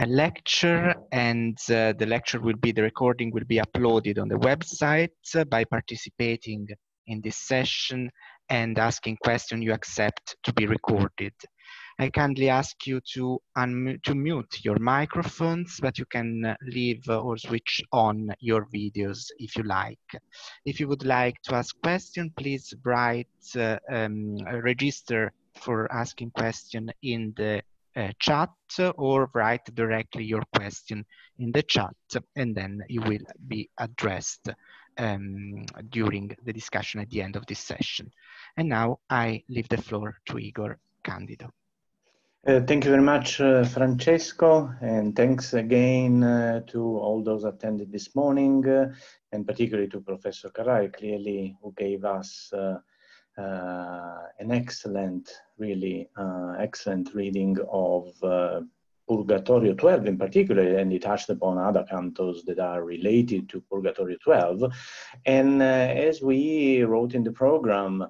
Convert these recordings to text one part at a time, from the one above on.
a lecture and uh, the lecture will be the recording will be uploaded on the website uh, by participating in this session and asking question you accept to be recorded. I kindly ask you to, to mute your microphones, but you can uh, leave uh, or switch on your videos if you like. If you would like to ask question, please write, uh, um, register for asking question in the uh, chat or write directly your question in the chat and then it will be addressed um, during the discussion at the end of this session. And now I leave the floor to Igor Candido. Uh, thank you very much, uh, Francesco, and thanks again uh, to all those attended this morning, uh, and particularly to Professor Carai, clearly, who gave us uh, uh, an excellent, really uh, excellent reading of uh, Purgatorio 12 in particular, and he touched upon other cantos that are related to Purgatorio 12. And uh, as we wrote in the program,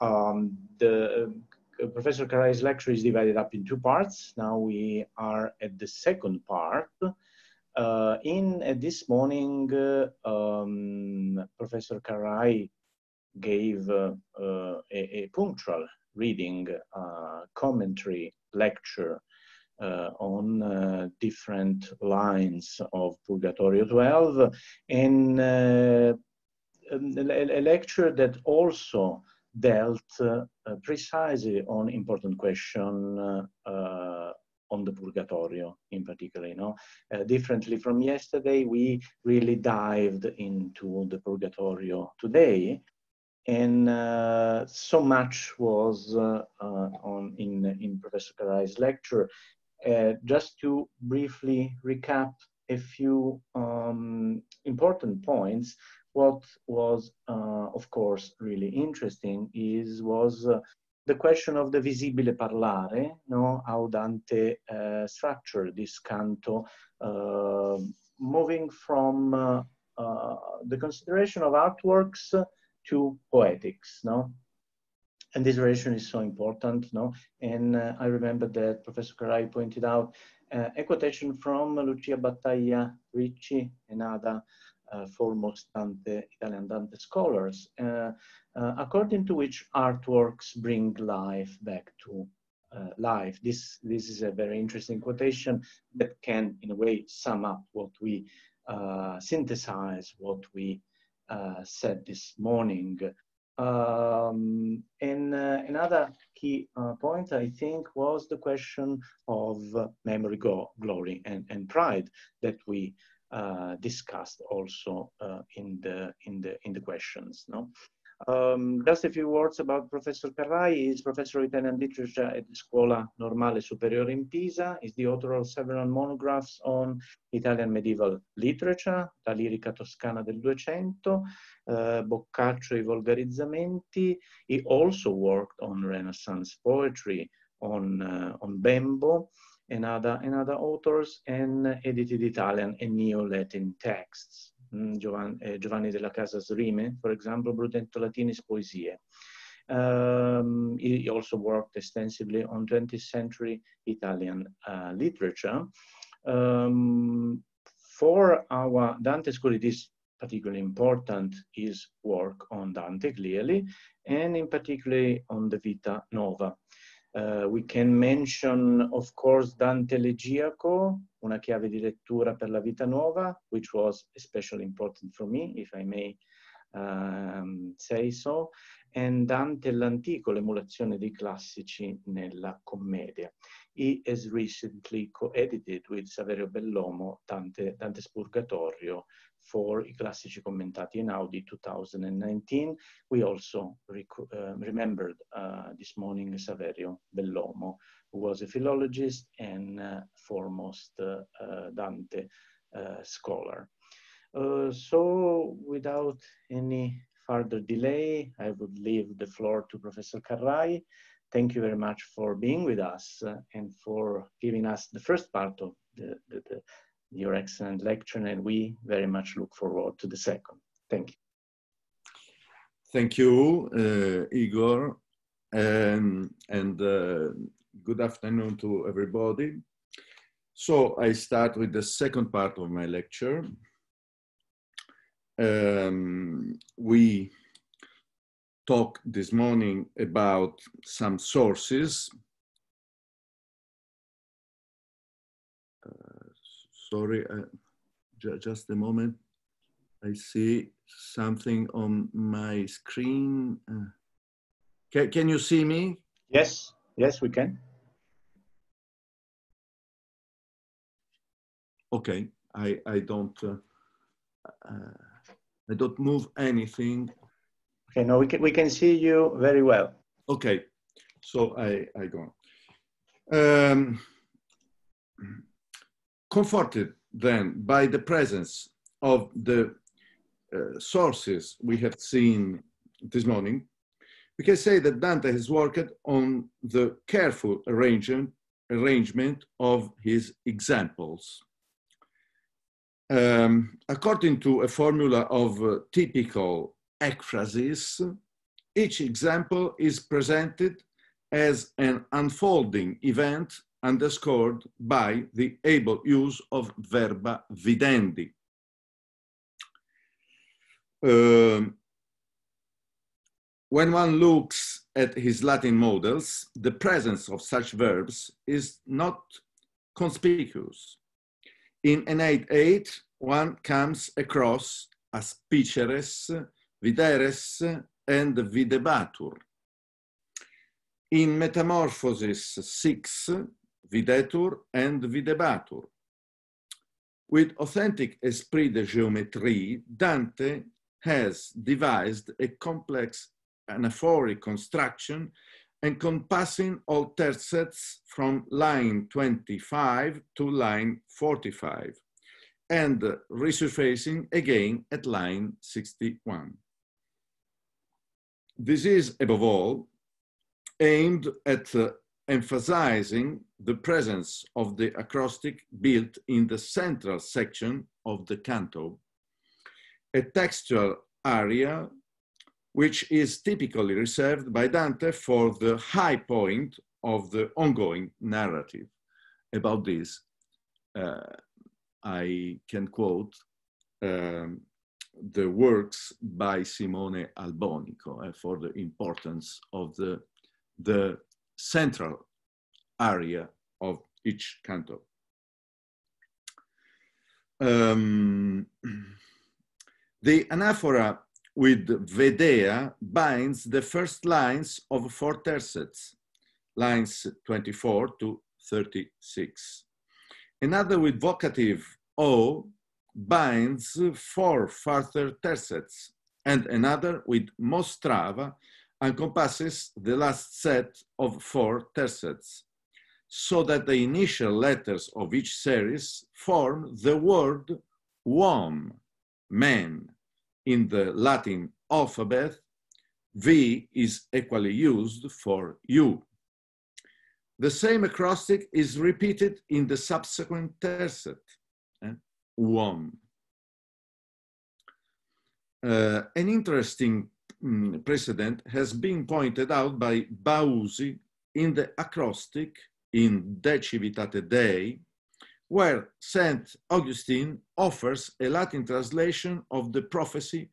um, the uh, Professor Karai's lecture is divided up in two parts. Now we are at the second part. Uh, in this morning, um, Professor Karai gave uh, uh, a, a, punctual reading, uh, commentary, lecture uh, on uh, different lines of Purgatorio 12 and uh, um, a, a, lecture that also dealt precisely on important question on the Purgatorio in particular. You know? differently from yesterday, we really dived into the Purgatorio today and uh, so much was uh, uh, on in in Professor Karai's lecture. Uh, just to briefly recap a few um, important points. What was, uh, of course, really interesting is was the question of the visibile parlare, no? how Dante structured this canto, moving from the consideration of artworks to poetics, no? And this relation is so important, no? And uh, I remember that Professor Carai pointed out uh, a quotation from Lucia Battaglia Ricci, another uh, foremost Dante, Italian Dante scholars, uh, uh, according to which artworks bring life back to uh, life. This, this is a very interesting quotation that can, in a way, sum up what we uh, synthesize, what we uh, said this morning. Um, and uh, another key uh, point, I think, was the question of memory, go, glory, and, and pride that we discussed also in the in the in the questions. No. Um, just a few words about Professor Carrai. He's Professor of Italian Literature at the Scuola Normale Superiore in Pisa. He's the author of several monographs on Italian medieval literature, La lirica toscana del Duecento, uh, Boccaccio e Volgarizzamenti. He also worked on Renaissance poetry, on, uh, on Bembo, and other, and other authors, and edited Italian and Neo-Latin texts. Mm, eh, Giovanni della Casa's Rime, for example, Brunetto Latini's poesie. Um, he also worked extensively on 20th century Italian uh, literature. Um, for our Dante school, it is particularly important his work on Dante, clearly, and in particular on the Vita Nova. Uh, we can mention, of course, Dante Legiaco, una chiave di lettura per la vita nuova, which was especially important for me, if I may um, say so, and Dante l'Antico, l'emulazione dei classici nella commedia. he has recently co-edited with Saverio Bellomo Dante, Dante Spurgatorio for I Classici Commentati in Audi 2019. We also uh, remembered uh, this morning Saverio Bellomo, who was a philologist and uh, foremost uh, uh, Dante uh, scholar. so without any further delay, I would leave the floor to Professor Carrai thank you very much for being with us uh, and for giving us the first part of the, the, the, your excellent lecture. And we very much look forward to the second. Thank you. Thank you, uh, Igor. Um, and uh, good afternoon to everybody. So I start with the second part of my lecture. Um, we talk this morning about some sources. Uh, sorry, uh, just a moment. I see something on my screen. Uh, can, can you see me? Yes, yes, we can. Okay, I, I don't, uh, uh, I don't move anything Okay, now we can, we can see you very well. Okay, so I, I go on. Um, comforted then by the presence of the uh, sources we have seen this morning, we can say that Dante has worked on the careful arrangement, arrangement of his examples. Um, according to a formula of uh, typical ekphrasis, each example is presented as an unfolding event underscored by the able use of verba videndi. Um, when one looks at his Latin models, the presence of such verbs is not conspicuous. In Aeneid 8, one comes across aspiceres, videres and videbatur. In Metamorphosis 6, videtur and videbatur. With authentic esprit de géométrie, Dante has devised a complex anaphoric construction encompassing all tercets from line 25 to line 45 and resurfacing again at line 61. This is, above all, aimed at uh, emphasizing the presence of the acrostic built in the central section of the canto, a textual area which is typically reserved by Dante for the high point of the ongoing narrative. About this, uh, I can quote um, the works by Simone Albonico uh, for the importance of the, the central area of each canto. Um, the anaphora with Vedea binds the first lines of four tercets, lines 24 to 36. Another with vocative O binds four further tercets and another with Mostrava encompasses the last set of four tercets, so that the initial letters of each series form the word "wom," man. In the Latin alphabet, V is equally used for U. The same acrostic is repeated in the subsequent tercet one. Uh, an interesting um, precedent has been pointed out by Bausi in the acrostic in De Civitate Dei, where St. Augustine offers a Latin translation of the prophecy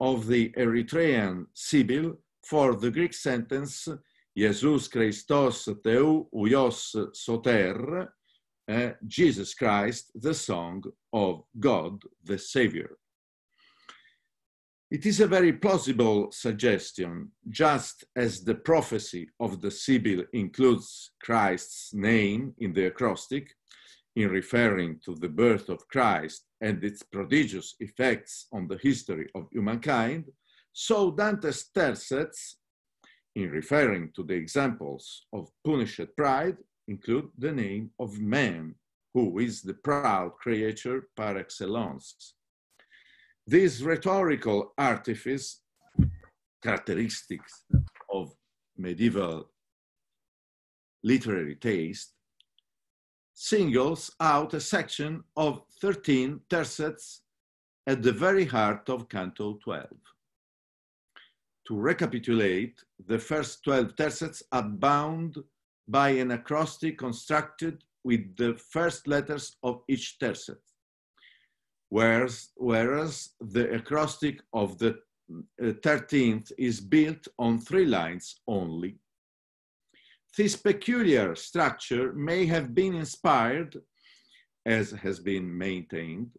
of the Eritrean Sibyl for the Greek sentence Jesus Christos Teu Uios Soter, uh, Jesus Christ, the Song of God, the Savior. It is a very plausible suggestion, just as the prophecy of the Sibyl includes Christ's name in the acrostic, in referring to the birth of Christ and its prodigious effects on the history of humankind, so Dante's tercets, in referring to the examples of punished pride, include the name of man, who is the proud creature par excellence. This rhetorical artifice, characteristics of medieval literary taste, singles out a section of 13 tercets at the very heart of Canto 12. To recapitulate, the first 12 tercets are bound by an acrostic constructed with the first letters of each tercet. Whereas, whereas the acrostic of the 13th uh, is built on three lines only. This peculiar structure may have been inspired, as has been maintained,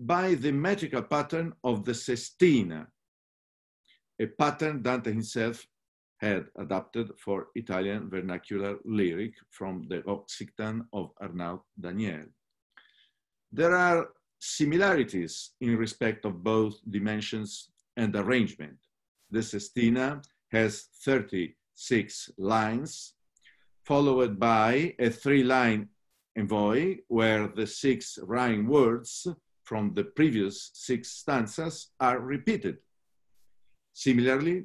by the metrical pattern of the sestina, a pattern Dante himself had adapted for Italian vernacular lyric from the Occitan of Arnaud Daniel. There are similarities in respect of both dimensions and arrangement. The sestina has 36 lines, followed by a three-line envoy, where the six rhyme words from the previous six stanzas are repeated. Similarly,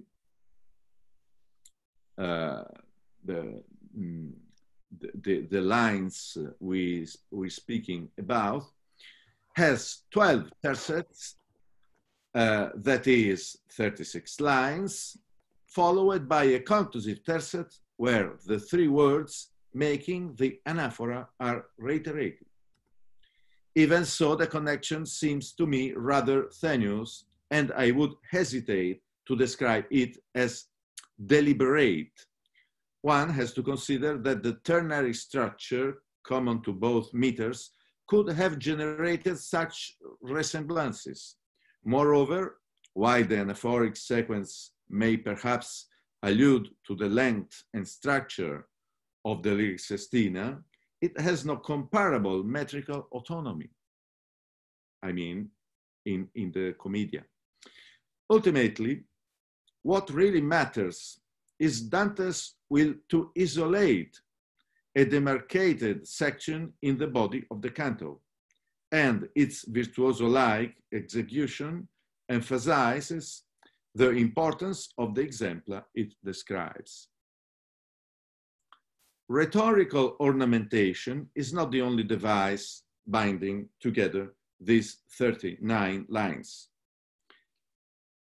uh, the, mm, the, the, the, lines we, we're speaking about, has 12 tercets, uh, that is 36 lines, followed by a conclusive tercet where the three words making the anaphora are reiterated. Even so, the connection seems to me rather tenuous, and I would hesitate to describe it as deliberate, one has to consider that the ternary structure common to both meters could have generated such resemblances. Moreover, while the anaphoric sequence may perhaps allude to the length and structure of the lyric sestina, it has no comparable metrical autonomy. I mean, in, in the commedia. Ultimately, what really matters is Dante's will to isolate a demarcated section in the body of the canto, and its virtuoso-like execution emphasizes the importance of the exemplar it describes. Rhetorical ornamentation is not the only device binding together these 39 lines.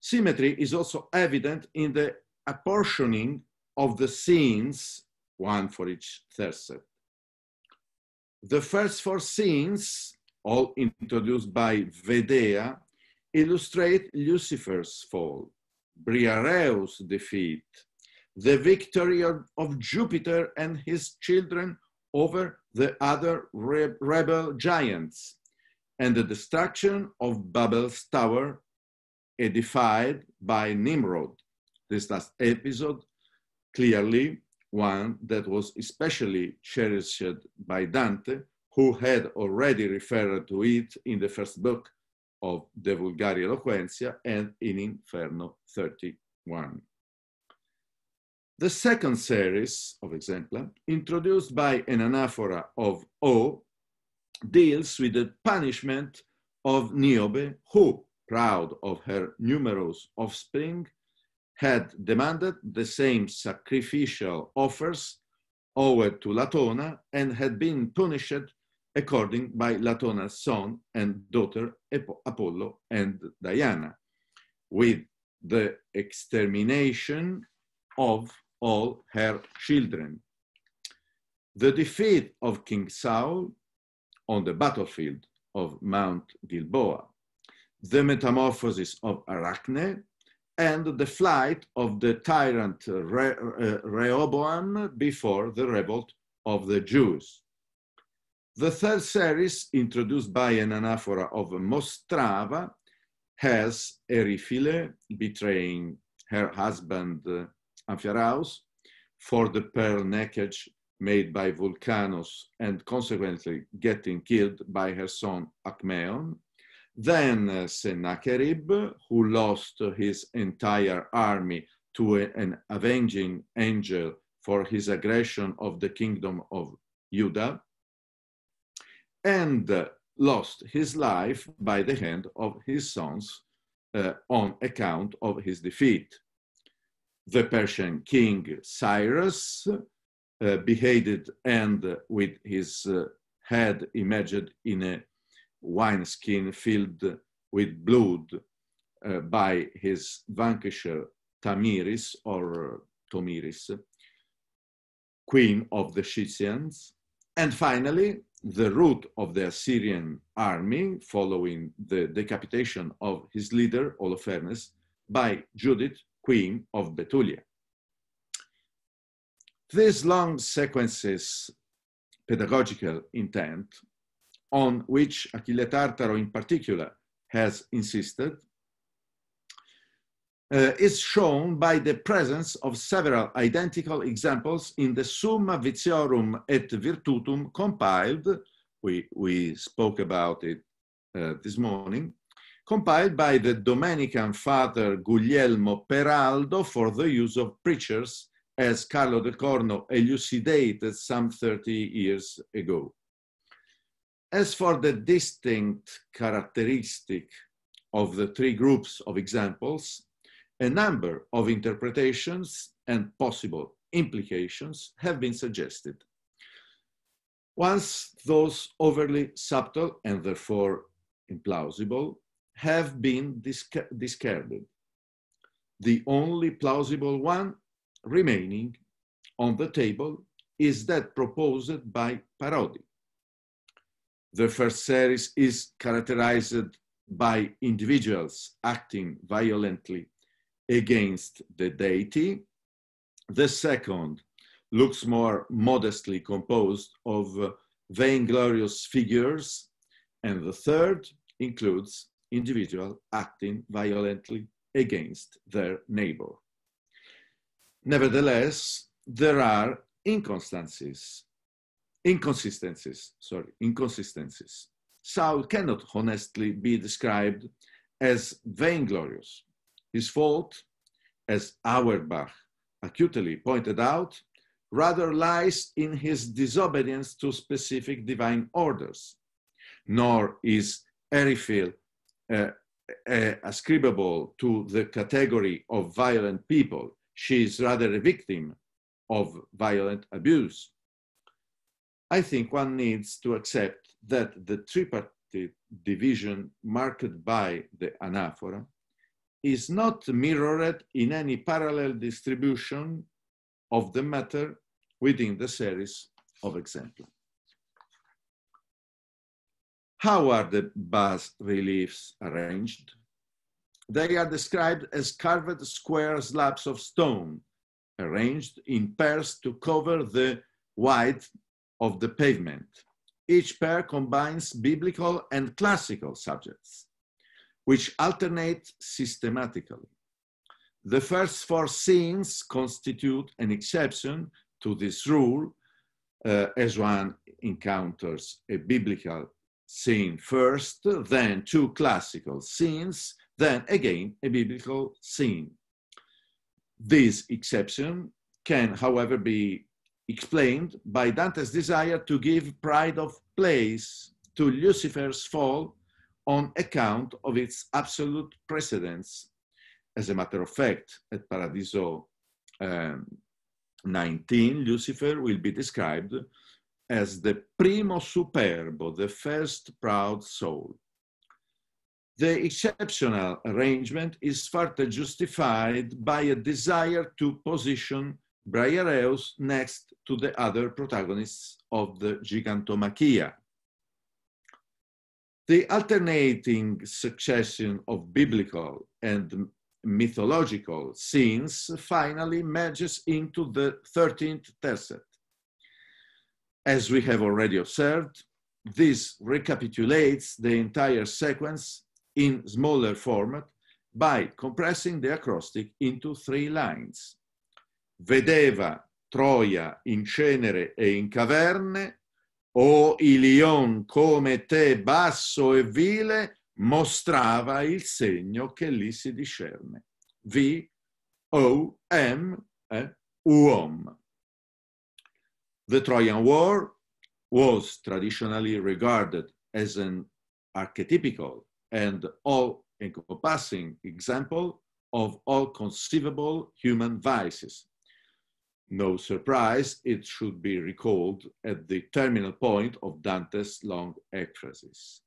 Symmetry is also evident in the apportioning of the scenes, one for each third set. The first four scenes, all introduced by Vedea, illustrate Lucifer's fall, Briareus' defeat, the victory of, of, Jupiter and his children over the other re rebel giants, and the destruction of Babel's tower edified by Nimrod. This last episode, clearly one that was especially cherished by Dante, who had already referred to it in the first book of the Vulgari Eloquentia and in Inferno 31. The second series of exemplar, introduced by an anaphora of O, deals with the punishment of Niobe, who, proud of her numerous offspring, had demanded the same sacrificial offers owed to Latona and had been punished according by Latona's son and daughter Apollo and Diana, with the extermination of all her children. The defeat of King Saul on the battlefield of Mount Gilboa the metamorphosis of Arachne, and the flight of the tyrant Re uh, Rehoboam before the revolt of the Jews. The third series, introduced by an anaphora of Mostrava, has Eriphile betraying her husband uh, Amphiaraus for the pearl necklace made by Vulcanus and consequently getting killed by her son Acmeon. Then uh, Sennacherib, who lost his entire army to an avenging angel for his aggression of the kingdom of Judah, and lost his life by the hand of his sons uh, on account of his defeat. The Persian king Cyrus uh, beheaded and with his uh, head imaged in a wineskin filled with blood uh, by his vanquisher Tamiris or Tomiris, queen of the Scythians. And finally, the rout of the Assyrian army following the decapitation of his leader, Holofernes, by Judith, queen of Betulia. These long sequences pedagogical intent on which Achille Tartaro in particular has insisted, uh, is shown by the presence of several identical examples in the Summa Viciorum et Virtutum compiled, we, we spoke about it uh, this morning, compiled by the Dominican father Guglielmo Peraldo for the use of preachers as Carlo de Corno elucidated some 30 years ago. As for the distinct characteristic of the three groups of examples, a number of interpretations and possible implications have been suggested. Once those overly subtle and therefore implausible have been disc discarded, the only plausible one remaining on the table is that proposed by Parodi the first series is characterized by individuals acting violently against the deity. The second looks more modestly composed of vainglorious figures. And the third includes individual acting violently against their neighbor. Nevertheless, there are inconstancies inconsistencies, sorry, inconsistencies. Saul cannot honestly be described as vainglorious. His fault, as Auerbach acutely pointed out, rather lies in his disobedience to specific divine orders. Nor is Erifil uh, uh, ascribable to the category of violent people. She is rather a victim of violent abuse. I think one needs to accept that the tripartite division marked by the anaphora is not mirrored in any parallel distribution of the matter within the series of examples. How are the bas reliefs arranged? They are described as carved square slabs of stone arranged in pairs to cover the wide of the pavement. Each pair combines biblical and classical subjects, which alternate systematically. The first four scenes constitute an exception to this rule, uh, as one encounters a biblical scene first, then two classical scenes, then again a biblical scene. This exception can, however, be explained by Dante's desire to give pride of place to Lucifer's fall on account of its absolute precedence. As a matter of fact, at Paradiso um, 19, Lucifer will be described as the primo superbo, the first proud soul. The exceptional arrangement is further justified by a desire to position Briareus next to the other protagonists of the Gigantomachia. The alternating succession of biblical and mythological scenes finally merges into the 13th tercet. As we have already observed, this recapitulates the entire sequence in smaller format by compressing the acrostic into three lines. vedeva Troia in cenere e in caverne, o Ilion come te basso e vile mostrava il segno che lì si discerne. V, O, M, eh, Uom. The Trojan War was traditionally regarded as an archetypical and all-encompassing example of all conceivable human vices, No surprise, it should be recalled at the terminal point of Dante's long ekphrasis.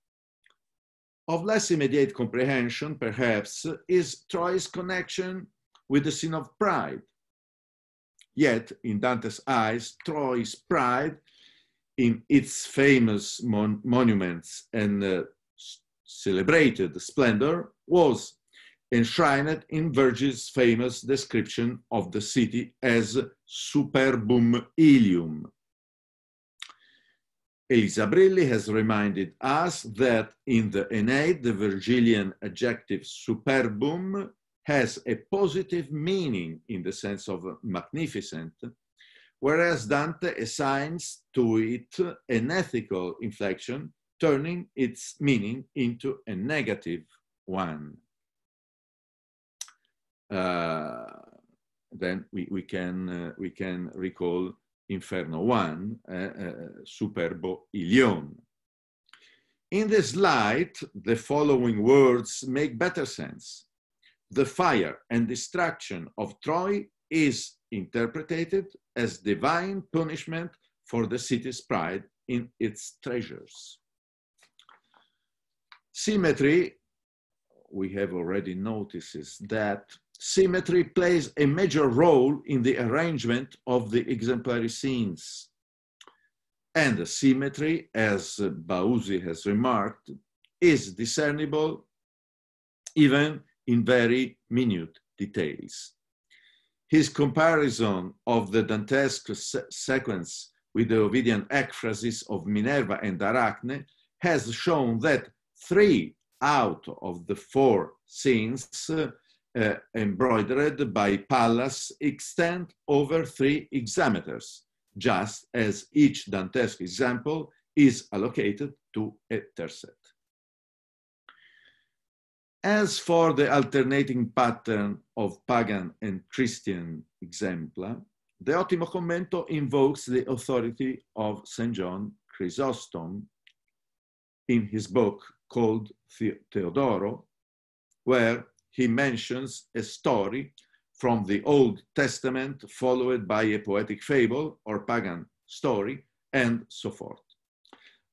Of less immediate comprehension, perhaps, is Troy's connection with the sin of pride. Yet, in Dante's eyes, Troy's pride in its famous mon monuments and uh, celebrated splendor was enshrined in Virgil's famous description of the city as superbum ilium. Elisa Brilli has reminded us that in the Aeneid, the Virgilian adjective superbum has a positive meaning in the sense of magnificent, whereas Dante assigns to it an ethical inflection, turning its meaning into a negative one. Uh, then we, we can uh, we can recall Inferno 1, uh, Superbo Ilion. In this light, the following words make better sense. The fire and destruction of Troy is interpreted as divine punishment for the city's pride in its treasures. Symmetry, we have already noticed that symmetry plays a major role in the arrangement of the exemplary scenes. And symmetry, as Bauzi has remarked, is discernible even in very minute details. His comparison of the Dantesque se sequence with the Ovidian ekphrasis of Minerva and Arachne has shown that three out of the four scenes uh, uh, embroidered by Pallas extend over three hexameters, just as each Dantesque example is allocated to a tercet. As for the alternating pattern of pagan and Christian exempla, the Ottimo Commento invokes the authority of St. John Chrysostom in his book called Theodoro, where he mentions a story from the Old Testament followed by a poetic fable or pagan story and so forth.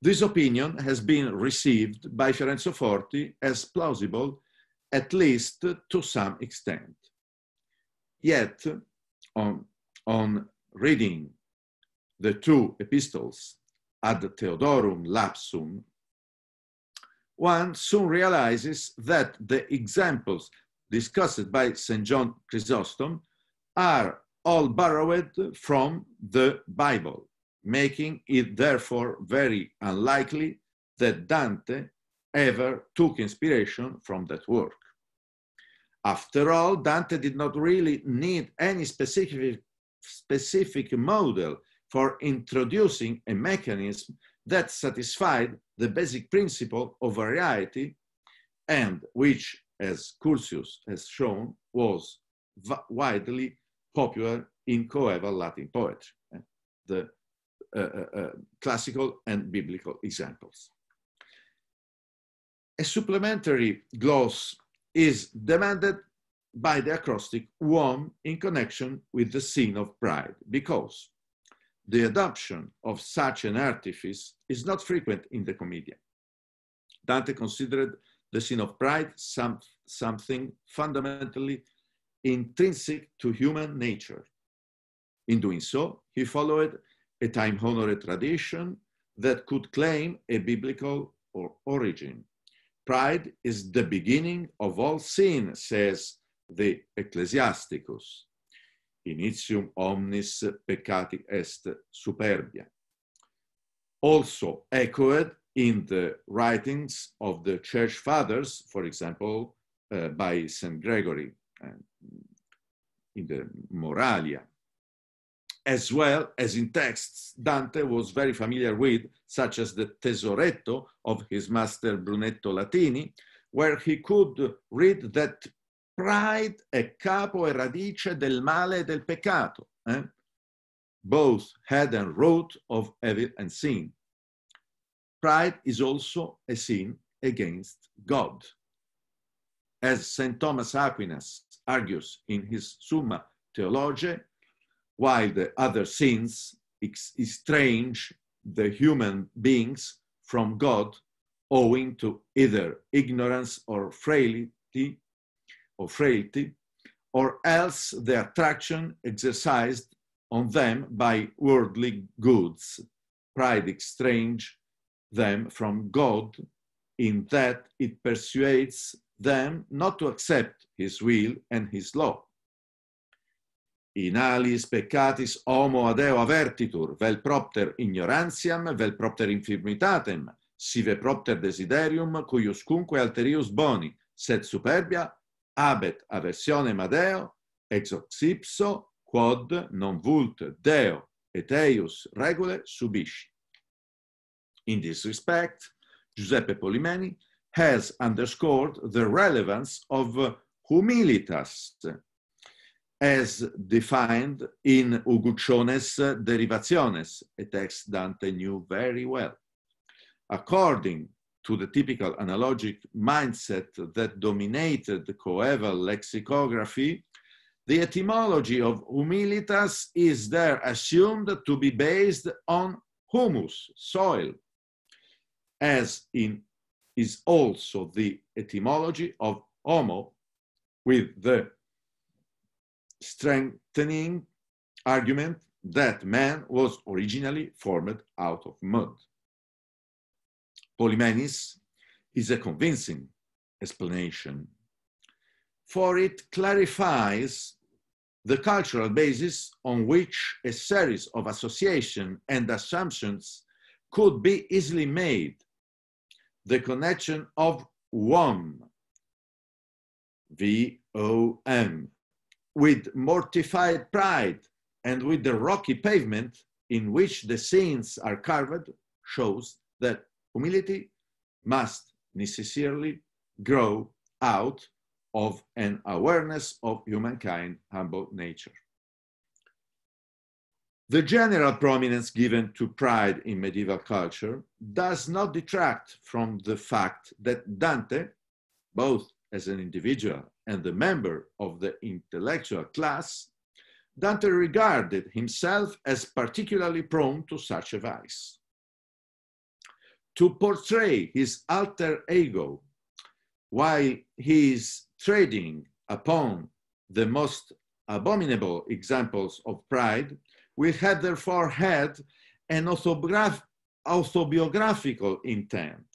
This opinion has been received by Fiorenzo Forti as plausible, at least to some extent. Yet, on, on reading the two epistles ad Theodorum lapsum one soon realizes that the examples discussed by St. John Chrysostom are all borrowed from the Bible, making it therefore very unlikely that Dante ever took inspiration from that work. After all, Dante did not really need any specific, specific model for introducing a mechanism that satisfied the basic principle of variety and which, as Curtius has shown, was widely popular in coeval Latin poetry, eh, the uh, uh, uh, classical and biblical examples. A supplementary gloss is demanded by the acrostic one in connection with the scene of pride, because the adoption of such an artifice is not frequent in the Commedia. Dante considered the sin of pride some, something fundamentally intrinsic to human nature. In doing so, he followed a time honored tradition that could claim a biblical or origin. Pride is the beginning of all sin, says the Ecclesiasticus initium omnis peccati est superbia. Also echoed in the writings of the church fathers, for example, uh, by St. Gregory in the Moralia, as well as in texts Dante was very familiar with, such as the Tesoretto of his master Brunetto Latini, where he could read that Pride è capo e radice del male e del peccato, eh? both head and root of evil and sin. Pride is also a sin against God. As St. Thomas Aquinas argues in his Summa Theologiae, while the other sins estrange the human beings from God owing to either ignorance or frailty or frailty, or else the attraction exercised on them by worldly goods. Pride estranges them from God in that it persuades them not to accept his will and his law. In alis peccatis homo adeo avertitur, vel propter ignorantiam, vel propter infirmitatem, sive propter desiderium, cuiuscunque alterius boni, sed superbia Abet aversione Madeo, ex hoc quod non vult Deo et eius regule subisci. In this respect, Giuseppe Polimeni has underscored the relevance of humilitas as defined in Uguccione's derivaciones, a text Dante knew very well. According to the typical analogic mindset that dominated the coeval lexicography, the etymology of humilitas is there assumed to be based on humus, soil, as in is also the etymology of homo with the strengthening argument that man was originally formed out of mud. Polymenes is a convincing explanation, for it clarifies the cultural basis on which a series of associations and assumptions could be easily made. The connection of WOM, V-O-M, with mortified pride and with the rocky pavement in which the scenes are carved shows that Humility must necessarily grow out of an awareness of humankind humble nature. The general prominence given to pride in medieval culture does not detract from the fact that Dante, both as an individual and a member of the intellectual class, Dante regarded himself as particularly prone to such a vice to portray his alter ego while he is trading upon the most abominable examples of pride, we have therefore had an autobiographical intent.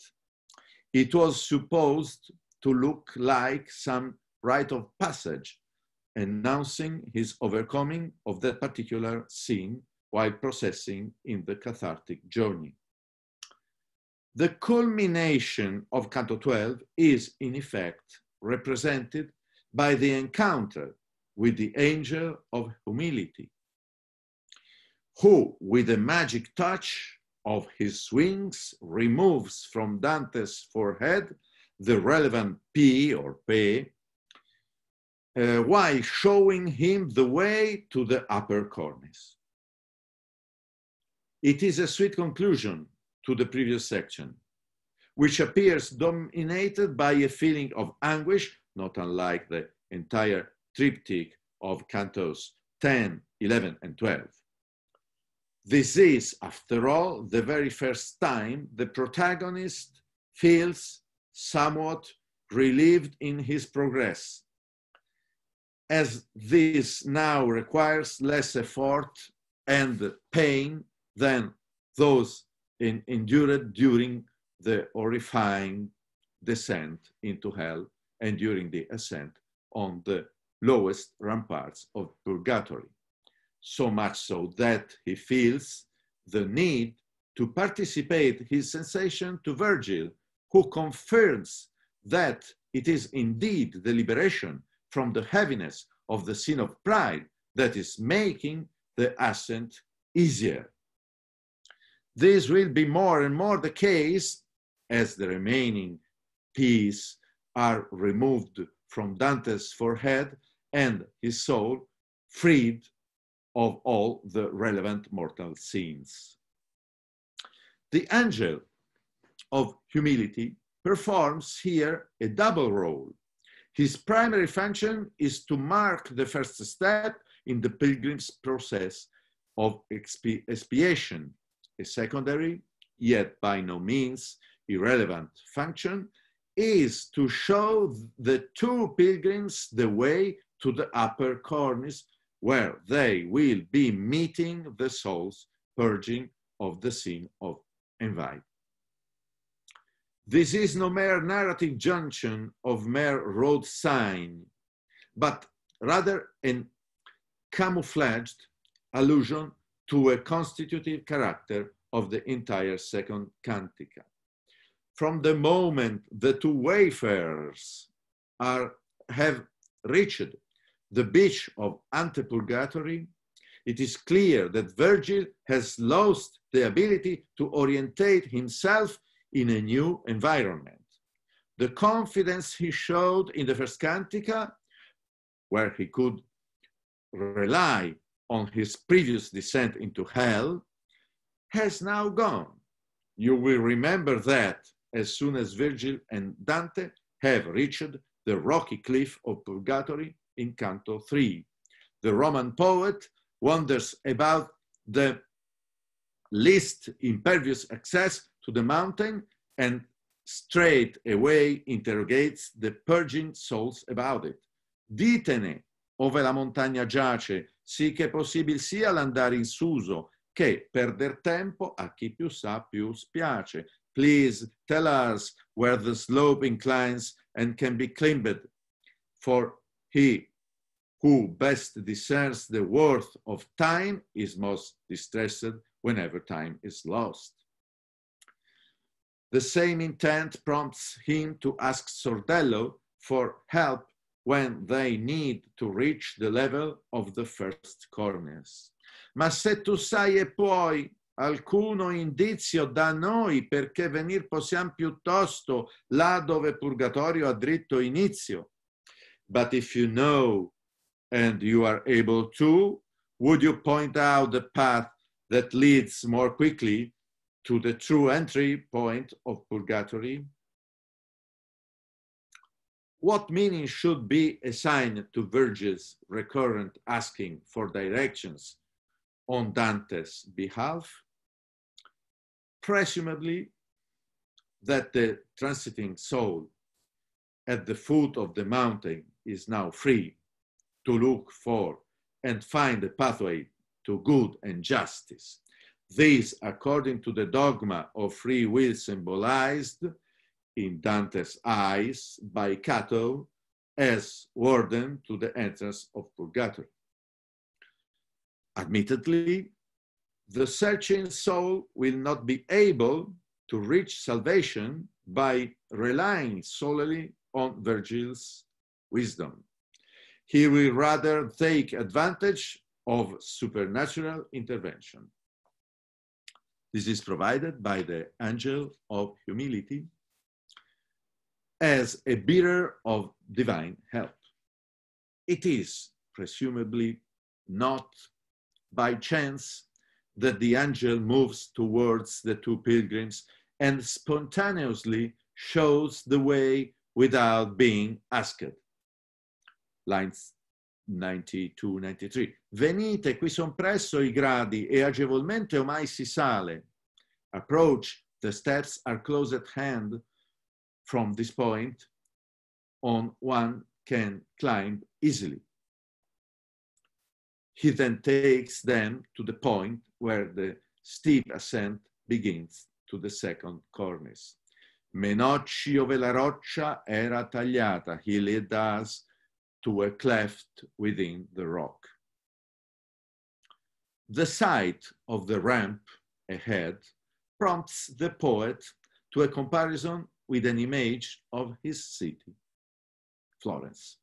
It was supposed to look like some rite of passage announcing his overcoming of that particular sin while processing in the cathartic journey. The culmination of Canto 12 is, in effect, represented by the encounter with the angel of humility, who, with a magic touch of his wings, removes from Dante's forehead the relevant P or P, uh, while showing him the way to the upper cornice. It is a sweet conclusion to the previous section, which appears dominated by a feeling of anguish, not unlike the entire triptych of cantos 10, 11, and 12. This is, after all, the very first time the protagonist feels somewhat relieved in his progress, as this now requires less effort and pain than those in, endured during the horrifying descent into hell and during the ascent on the lowest ramparts of purgatory. So much so that he feels the need to participate his sensation to Virgil, who confirms that it is indeed the liberation from the heaviness of the sin of pride that is making the ascent easier this will be more and more the case as the remaining pieces are removed from Dante's forehead and his soul freed of all the relevant mortal sins. The angel of humility performs here a double role. His primary function is to mark the first step in the pilgrim's process of expi expiation a secondary, yet by no means irrelevant function, is to show the two pilgrims the way to the upper cornice where they will be meeting the soul's purging of the sin of envy. This is no mere narrative junction of mere road sign, but rather an camouflaged allusion to a constitutive character of the entire second cantica. From the moment the two wayfarers are, have reached the beach of Antepurgatory, it is clear that Virgil has lost the ability to orientate himself in a new environment. The confidence he showed in the first cantica, where he could rely on his previous descent into hell has now gone. You will remember that as soon as Virgil and Dante have reached the rocky cliff of Purgatory in Canto 3. The Roman poet wonders about the least impervious access to the mountain and straight away interrogates the purging souls about it. Ditene, ove la montagna giace, sì che possibile sia l'andare in Suso che perder tempo a chi più sa più spiace. Please tell us where the slope inclines and can be climbed, for he who best discerns the worth of time is most distressed whenever time is lost. The same intent prompts him to ask Sordello for help when they need to reach the level of the first cornice. Ma se tu sai e poi alcuno indizio da noi perché venir possiamo piuttosto là dove purgatorio ha dritto inizio. But if you know and you are able to, would you point out the path that leads more quickly to the true entry point of purgatory? what meaning should be assigned to Virgil's recurrent asking for directions on Dante's behalf? Presumably, that the transiting soul at the foot of the mountain is now free to look for and find a pathway to good and justice. This, according to the dogma of free will, symbolized in Dante's eyes by Cato as warden to the entrance of purgatory. Admittedly, the searching soul will not be able to reach salvation by relying solely on Virgil's wisdom. He will rather take advantage of supernatural intervention. This is provided by the angel of humility as a bearer of divine help. It is, presumably, not by chance that the angel moves towards the two pilgrims and spontaneously shows the way without being asked. Lines 92-93. Venite qui son presso i gradi e agevolmente omai si sale. Approach, the steps are close at hand, from this point on, one can climb easily. He then takes them to the point where the steep ascent begins to the second cornice. Menocci ove la roccia era tagliata. He led us to a cleft within the rock. The sight of the ramp ahead prompts the poet to a comparison with an image of his city, Florence.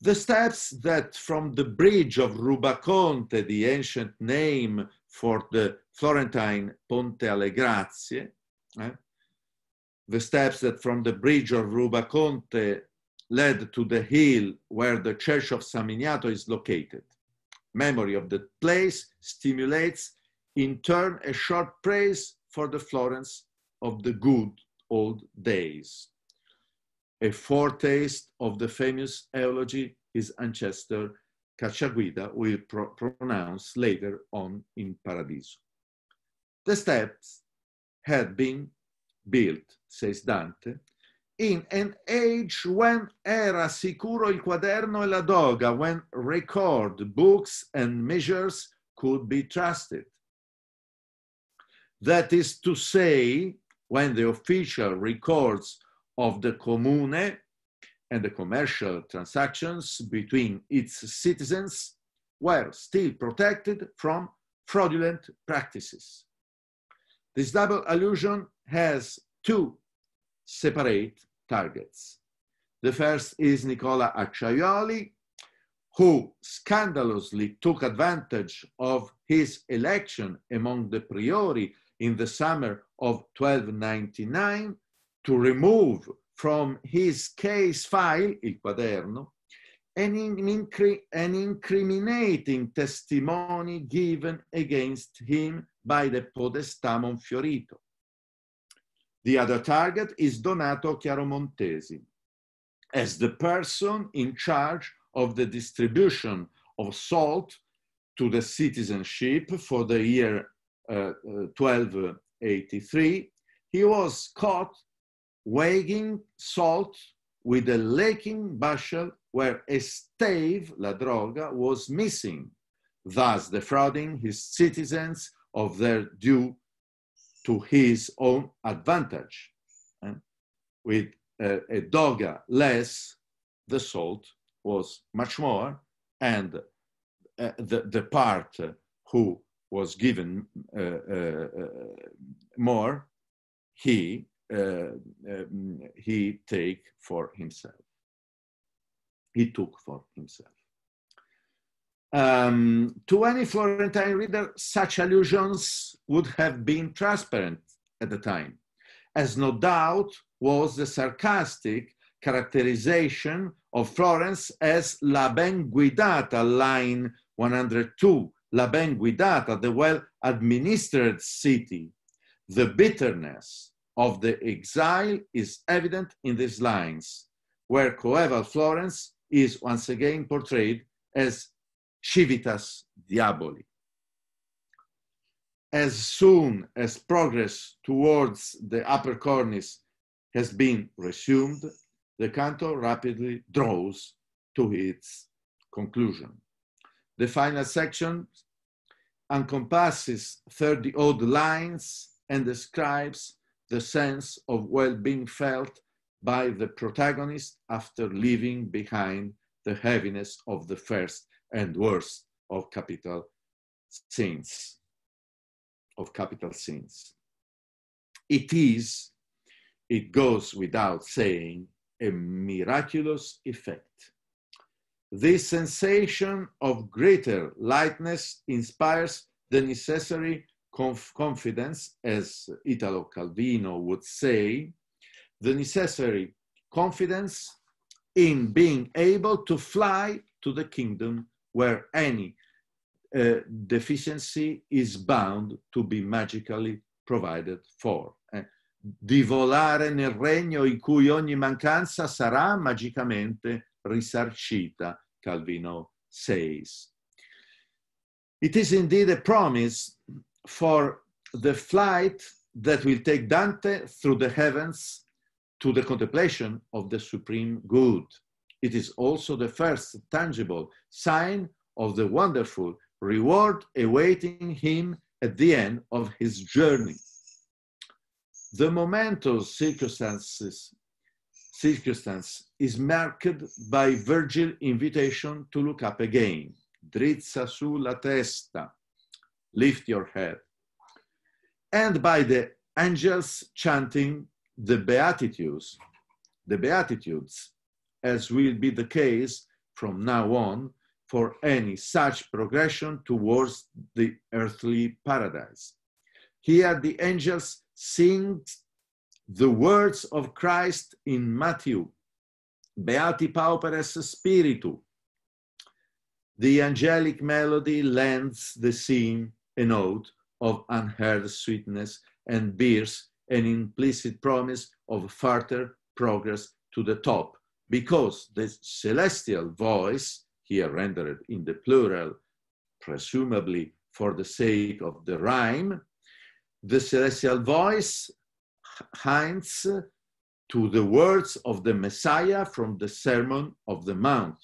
The steps that from the bridge of Rubaconte, the ancient name for the Florentine Ponte alle Grazie, eh? the steps that from the bridge of Rubaconte led to the hill where the church of San Miniato is located. Memory of the place stimulates in turn a short praise for the Florence of the good old days. A foretaste of the famous eulogy his ancestor Cacciaguida will pro pronounce later on in Paradiso. The steps had been built, says Dante, in an age when era sicuro il quaderno e la doga, when record, books, and measures could be trusted. That is to say, when the official records of the comune and the commercial transactions between its citizens were still protected from fraudulent practices. This double allusion has two separate targets. The first is Nicola Acciaioli, who scandalously took advantage of his election among the priori in the summer of 1299 to remove from his case file, Il Quaderno, an, incri an incriminating testimony given against him by the Podestà Monfiorito. The other target is Donato Chiaromontesi as the person in charge of the distribution of salt to the citizenship for the year 1283, uh, uh, he was caught weighing salt with a leaking bushel where a stave, la droga, was missing, thus defrauding his citizens of their due to his own advantage. And with uh, a doga less, the salt was much more, and uh, the, the part who was given uh, uh, more, he uh, um, he take for himself. He took for himself. Um, to any Florentine reader, such allusions would have been transparent at the time, as no doubt was the sarcastic characterization of Florence as la ben guidata, line 102 La Ben Guidata, the well administered city. The bitterness of the exile is evident in these lines, where Coeval Florence is once again portrayed as Civitas Diaboli. As soon as progress towards the upper cornice has been resumed, the canto rapidly draws to its conclusion. The final sections encompasses 30 odd lines and describes the sense of well being felt by the protagonist after leaving behind the heaviness of the first and worst of capital sins. Of capital sins. It is, it goes without saying, a miraculous effect this sensation of greater lightness inspires the necessary conf confidence, as Italo Calvino would say, the necessary confidence in being able to fly to the kingdom where any uh, deficiency is bound to be magically provided for. Eh? Di volare nel regno in cui ogni mancanza sarà magicamente risarcita, Calvino says. It is indeed a promise for the flight that will take Dante through the heavens to the contemplation of the supreme good. It is also the first tangible sign of the wonderful reward awaiting him at the end of his journey. The momentous circumstances, circumstance is marked by Virgil's invitation to look up again. Drizza sulla testa, lift your head. And by the angels chanting the Beatitudes, the Beatitudes, as will be the case from now on for any such progression towards the earthly paradise. Here the angels sing the words of Christ in Matthew Beati Pauperes Spiritu. The angelic melody lends the scene a note of unheard sweetness and bears an implicit promise of further progress to the top, because the celestial voice, here rendered in the plural, presumably for the sake of the rhyme, the celestial voice, Heinz, to the words of the Messiah from the Sermon of the Mount,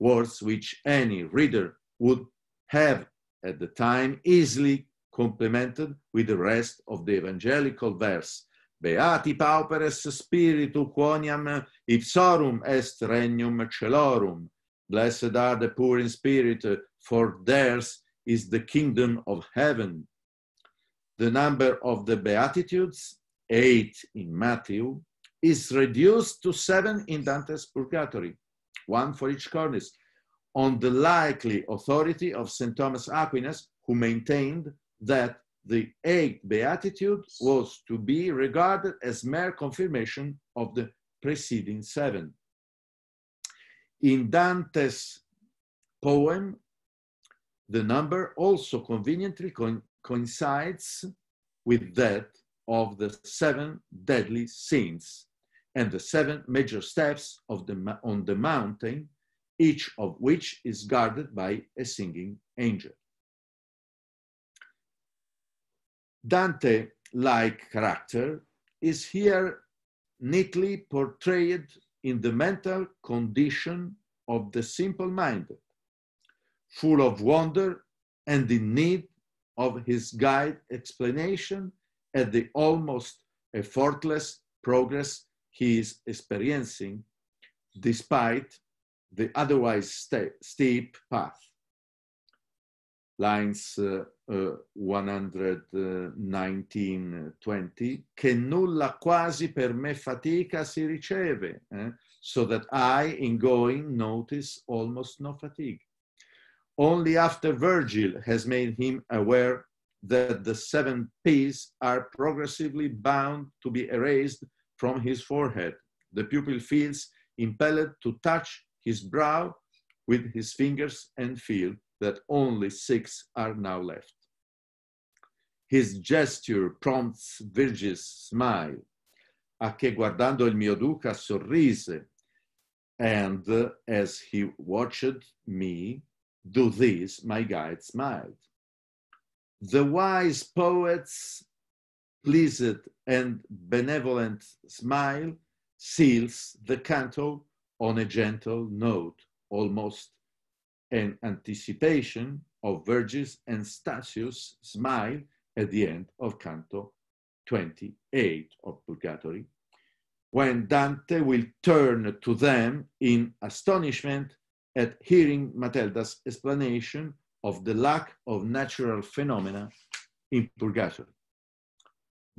words which any reader would have at the time easily complemented with the rest of the evangelical verse. Beati pauperes spiritu quoniam ipsorum est regnum celorum. Blessed are the poor in spirit, for theirs is the kingdom of heaven. The number of the Beatitudes, eight in Matthew, is reduced to seven in Dante's Purgatory, one for each cornice, on the likely authority of St. Thomas Aquinas, who maintained that the eighth beatitude was to be regarded as mere confirmation of the preceding seven. In Dante's poem, the number also conveniently co coincides with that of the seven deadly sins and the seven major steps of the, on the mountain, each of which is guarded by a singing angel. Dante-like character is here neatly portrayed in the mental condition of the simple-minded, full of wonder and in need of his guide explanation at the almost effortless progress he is experiencing despite the otherwise st steep path. Lines uh, uh, 119-20, che nulla quasi per me fatica si riceve, eh? so that I in going notice almost no fatigue. Only after Virgil has made him aware that the seven P's are progressively bound to be erased from his forehead. The pupil feels impelled to touch his brow with his fingers and feel that only six are now left. His gesture prompts Virgil's smile. A che guardando il mio duca sorrise, and uh, as he watched me do this, my guide smiled. The wise poets pleased and benevolent smile seals the canto on a gentle note, almost an anticipation of Virgil's and Statius' smile at the end of canto 28 of Purgatory, when Dante will turn to them in astonishment at hearing Matilda's explanation of the lack of natural phenomena in Purgatory.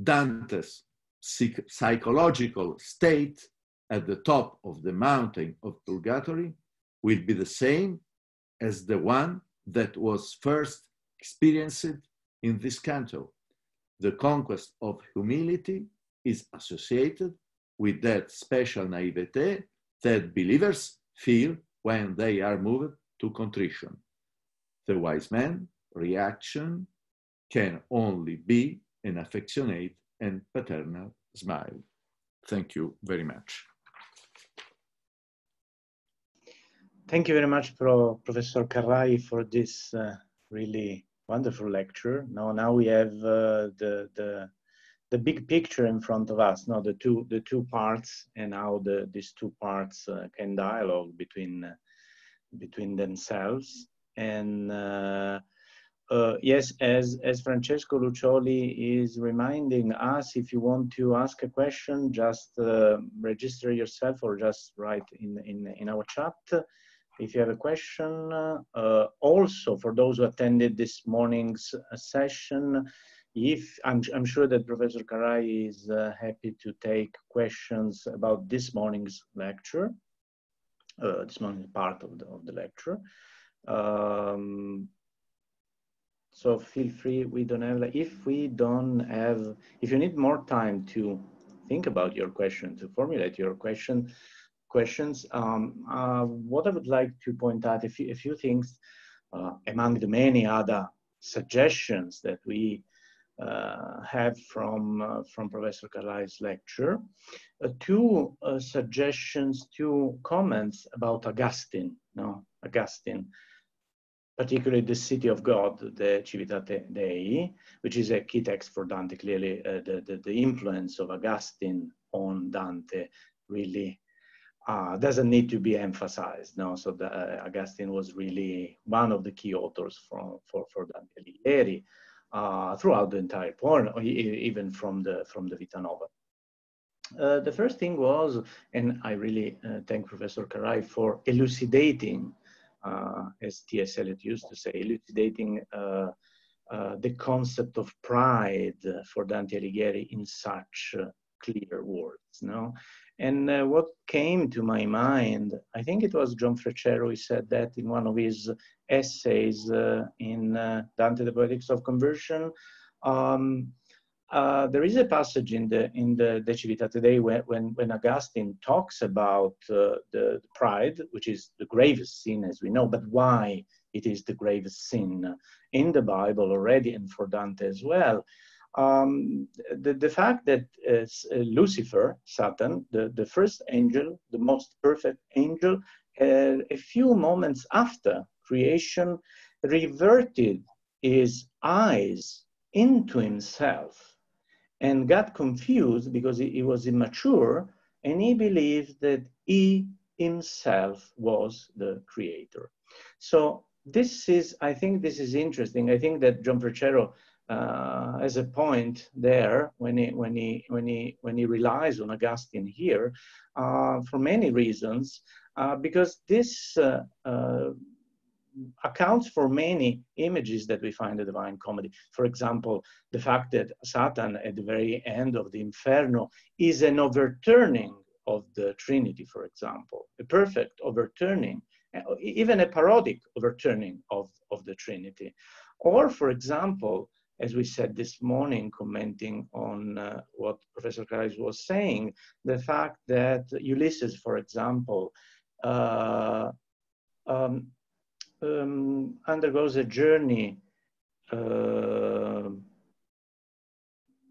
Dante's psychological state at the top of the mountain of Purgatory will be the same as the one that was first experienced in this canto. The conquest of humility is associated with that special naivete that believers feel when they are moved to contrition. The wise man reaction can only be an affectionate and paternal smile. Thank you very much. Thank you very much, Pro Professor Carrai, for this uh, really wonderful lecture. Now, now we have uh, the, the, the big picture in front of us. Now, the two the two parts and how the these two parts uh, can dialogue between uh, between themselves and. Uh, uh, yes, as, as Francesco Lucioli is reminding us, if you want to ask a question, just uh, register yourself or just write in, in, in our chat if you have a question. Uh, also, for those who attended this morning's uh, session, if I'm, I'm sure that Professor Karai is uh, happy to take questions about this morning's lecture, uh, this morning's part of the, of the lecture. Um, so feel free, we don't have, like, if we don't have, if you need more time to think about your question, to formulate your question, questions, um, uh, what I would like to point out a few, a few things uh, among the many other suggestions that we uh, have from uh, from Professor Kalai's lecture. Uh, two uh, suggestions, two comments about Augustine. No, Augustine particularly the city of God, the Civitate Dei, which is a key text for Dante. Clearly, uh, the, the, the, influence of Augustine on Dante really uh, doesn't need to be emphasized. No, so the, uh, Augustine was really one of the key authors from, for, for Dante Alighieri uh, throughout the entire poem, even from the, from the Vita Nova. Uh, the first thing was, and I really uh, thank Professor Caray for elucidating uh, as T.S. Eliot used to say, elucidating uh, uh, the concept of pride for Dante Alighieri in such clear words. No, and uh, what came to my mind, I think it was John Frecero who said that in one of his essays uh, in uh, Dante, the Poetics of Conversion. Um, uh, there is a passage in the in the De Civita today when, when, when Augustine talks about uh, the, the, pride, which is the gravest sin as we know, but why it is the gravest sin in the Bible already and for Dante as well. Um, the, the fact that uh, uh Lucifer, Satan, the, the first angel, the most perfect angel, uh, a few moments after creation, reverted his eyes into himself and got confused because he, he was immature and he believed that he himself was the creator. So this is, I think this is interesting. I think that John Percero uh, has a point there when he, when, he, when, he, when he relies on Augustine here uh, for many reasons, uh, because this uh, uh, accounts for many images that we find in the Divine Comedy. For example, the fact that Satan at the very end of the Inferno is an overturning of the Trinity, for example, a perfect overturning, even a parodic overturning of, of the Trinity. Or, for example, as we said this morning, commenting on uh, what Professor Karais was saying, the fact that Ulysses, for example, uh, um, um, undergoes a journey. Uh,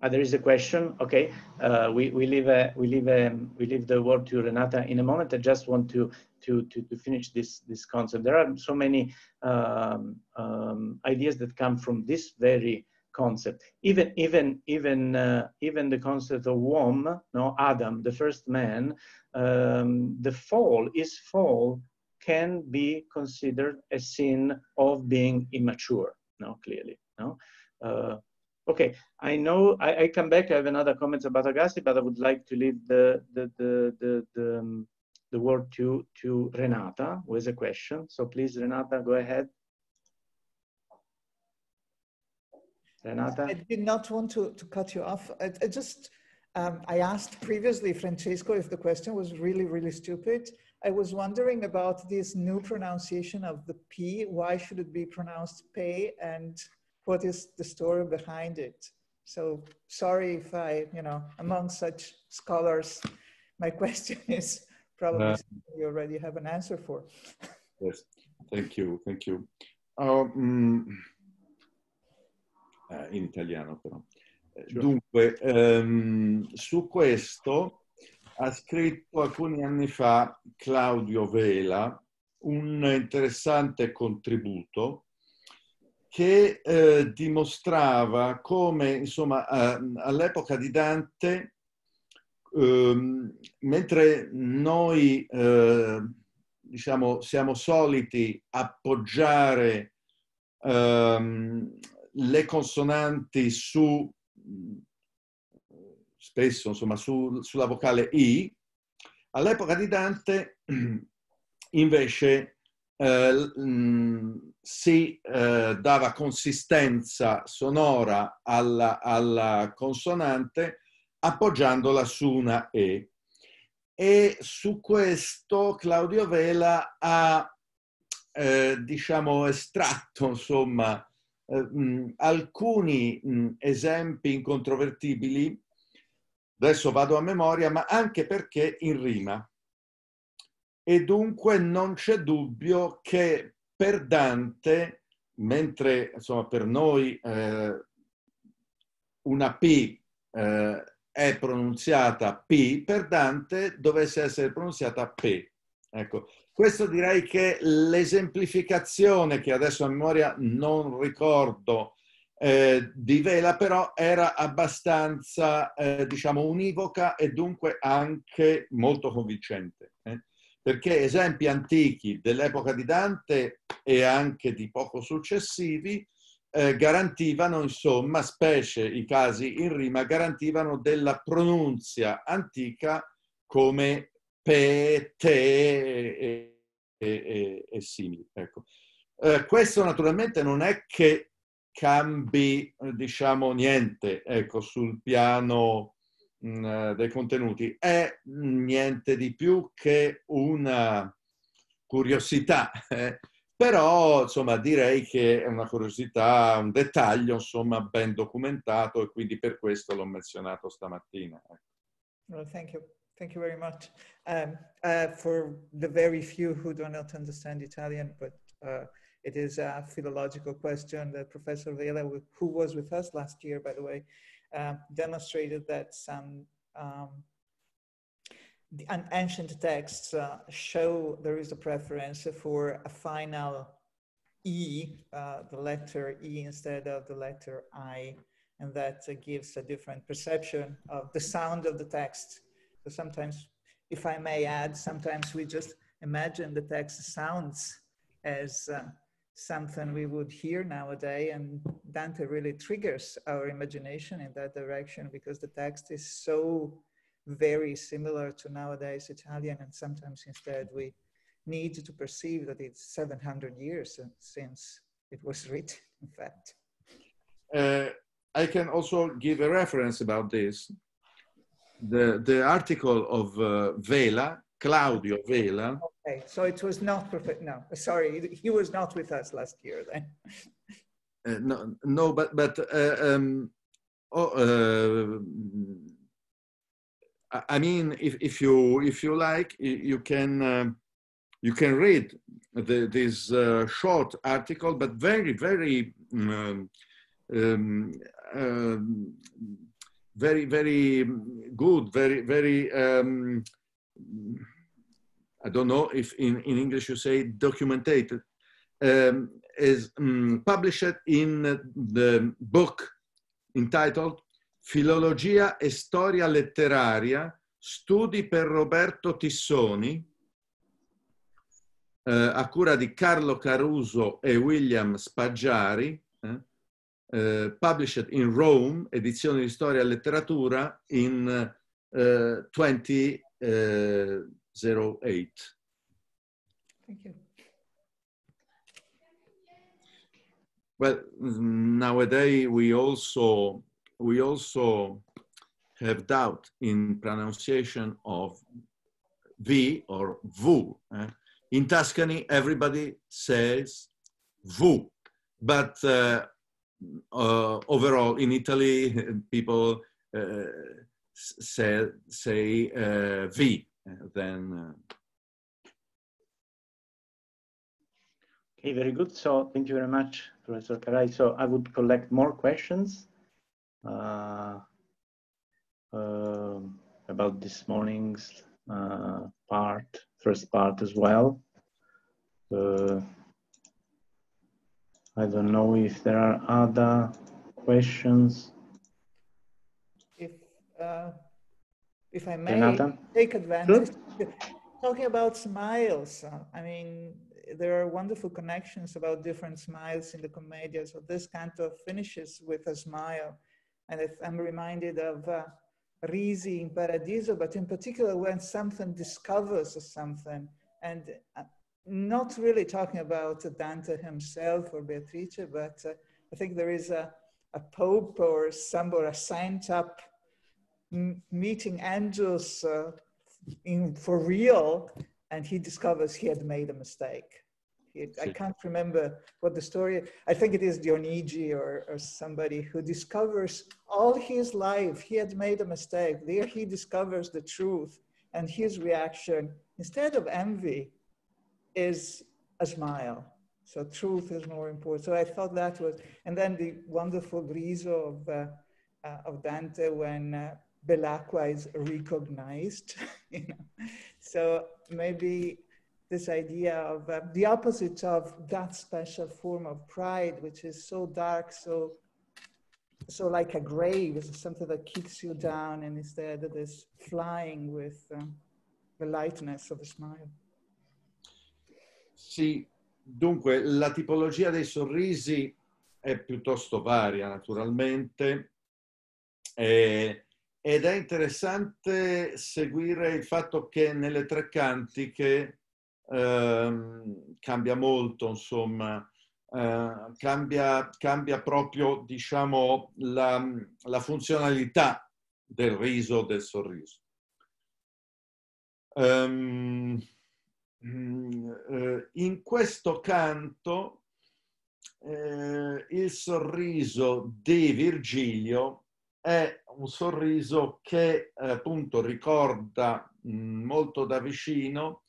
uh, there is a question. Okay, uh, we we leave a, we leave a, we leave the word to Renata in a moment. I just want to to to, to finish this this concept. There are so many um, um, ideas that come from this very concept. Even even even uh, even the concept of wom no Adam, the first man. Um, the fall is fall can be considered a sin of being immature, no, clearly, no? Uh, okay, I know, I, I, come back, I have another comment about Agassi, but I would like to leave the, the, the, the, the, um, the word to, to Renata, with a question. So please, Renata, go ahead. Renata? I did not want to, to cut you off. I, I just, um, I asked previously Francesco if the question was really, really stupid. I was wondering about this new pronunciation of the P. Why should it be pronounced pay? And what is the story behind it? So sorry if I, you know, among such scholars, my question is probably uh, you already have an answer for. yes, thank you, thank you. Um, eh, in italiano però. Sure. Dunque, um, su questo ha scritto alcuni anni fa Claudio Vela un interessante contributo che eh, dimostrava come, insomma, a, eh, all'epoca di Dante, ehm, mentre noi, eh, diciamo, siamo soliti appoggiare ehm, le consonanti su spesso insomma, su, sulla vocale I, all'epoca di Dante invece eh, mm, si eh, dava consistenza sonora alla, alla, consonante appoggiandola su una E. E su questo Claudio Vela ha, eh, diciamo, estratto, insomma, eh, mm, alcuni mh, mm, esempi incontrovertibili adesso vado a memoria, ma anche perché in rima. E dunque non c'è dubbio che per Dante, mentre insomma, per noi eh, una P eh, è pronunziata P, per Dante dovesse essere pronunziata P. Ecco, questo direi che l'esemplificazione che adesso a memoria non ricordo eh, di Vela però era abbastanza eh, diciamo univoca e dunque anche molto convincente eh? perché esempi antichi dell'epoca di Dante e anche di poco successivi eh, garantivano insomma specie i casi in rima garantivano della pronunzia antica come pe, te e, e, e, e simili ecco. Eh, questo naturalmente non è che cambi, eh, diciamo, niente ecco, sul piano mh, mm, eh, dei contenuti. È niente di più che una curiosità, eh? però insomma direi che è una curiosità, un dettaglio insomma ben documentato e quindi per questo l'ho menzionato stamattina. Ecco. Well, thank you. Thank you very much. Um, uh, for the very few who do not understand Italian, but uh, It is a philological question that Professor Vela, who was with us last year, by the way, um, demonstrated that some um, ancient texts uh, show there is a preference for a final E, uh, the letter E instead of the letter I, and that uh, gives a different perception of the sound of the text. So sometimes, if I may add, sometimes we just imagine the text sounds as uh, something we would hear nowadays and dante really triggers our imagination in that direction because the text is so very similar to nowadays italian and sometimes instead we need to perceive that it's 700 years since it was written in fact uh, i can also give a reference about this the, the article of uh, vela Claudio Vela. Okay, so it was not perfect. No, sorry, he was not with us last year then. Uh, no, no, but but uh, um, oh, uh, I mean, if if you if you like, you can uh, you can read the, this uh, short article, but very very um, um, um very very good, very very um, I don't know if in, in English you say documented, um, is um, published in the book entitled Filologia e Storia Letteraria, Studi per Roberto Tissoni, eh, a cura di Carlo Caruso e William Spaggiari, eh, eh, published in Rome, edizione di storia e letteratura, in 20 eh, 08. Thank you. Well, nowadays we also we also have doubt in pronunciation of V or VU. Eh? In Tuscany, everybody says VU, but uh, uh, overall in Italy, people uh, say, say uh, eh, V, eh, then. Eh. Okay, very good. So thank you very much, Professor Karai. So I would collect more questions uh, uh, about this morning's uh, part, first part as well. Uh, I don't know if there are other questions uh, if I may, Renata? take advantage. Sure. Talking about smiles, uh, I mean, there are wonderful connections about different smiles in the commedia. So this canto finishes with a smile. And I'm reminded of uh, Risi in Paradiso, but in particular when something discovers something. And uh, not really talking about Dante himself or Beatrice, but uh, I think there is a, a pope or some or a saint up meeting angels uh, in, for real, and he discovers he had made a mistake. He, I can't remember what the story. I think it is Dionigi or, or somebody who discovers all his life he had made a mistake. There he discovers the truth, and his reaction instead of envy is a smile. So truth is more important. So I thought that was, and then the wonderful riso of, uh, uh, of Dante when uh, Belacqua is recognized. So maybe this idea of uh, the opposite of that special form of pride, which is so dark, so so like a grave is something that kicks you down, and instead it is flying with um, the lightness of a smile. Sì, dunque la tipologia dei sorrisi è piuttosto varia, naturalmente. Eh, ed è interessante seguire il fatto che nelle tre cantiche ehm, cambia molto, insomma, eh, cambia, cambia, proprio diciamo, la, la, funzionalità del riso, del sorriso. Um, in questo canto eh, il sorriso di Virgilio è un sorriso che eh, appunto ricorda molto da vicino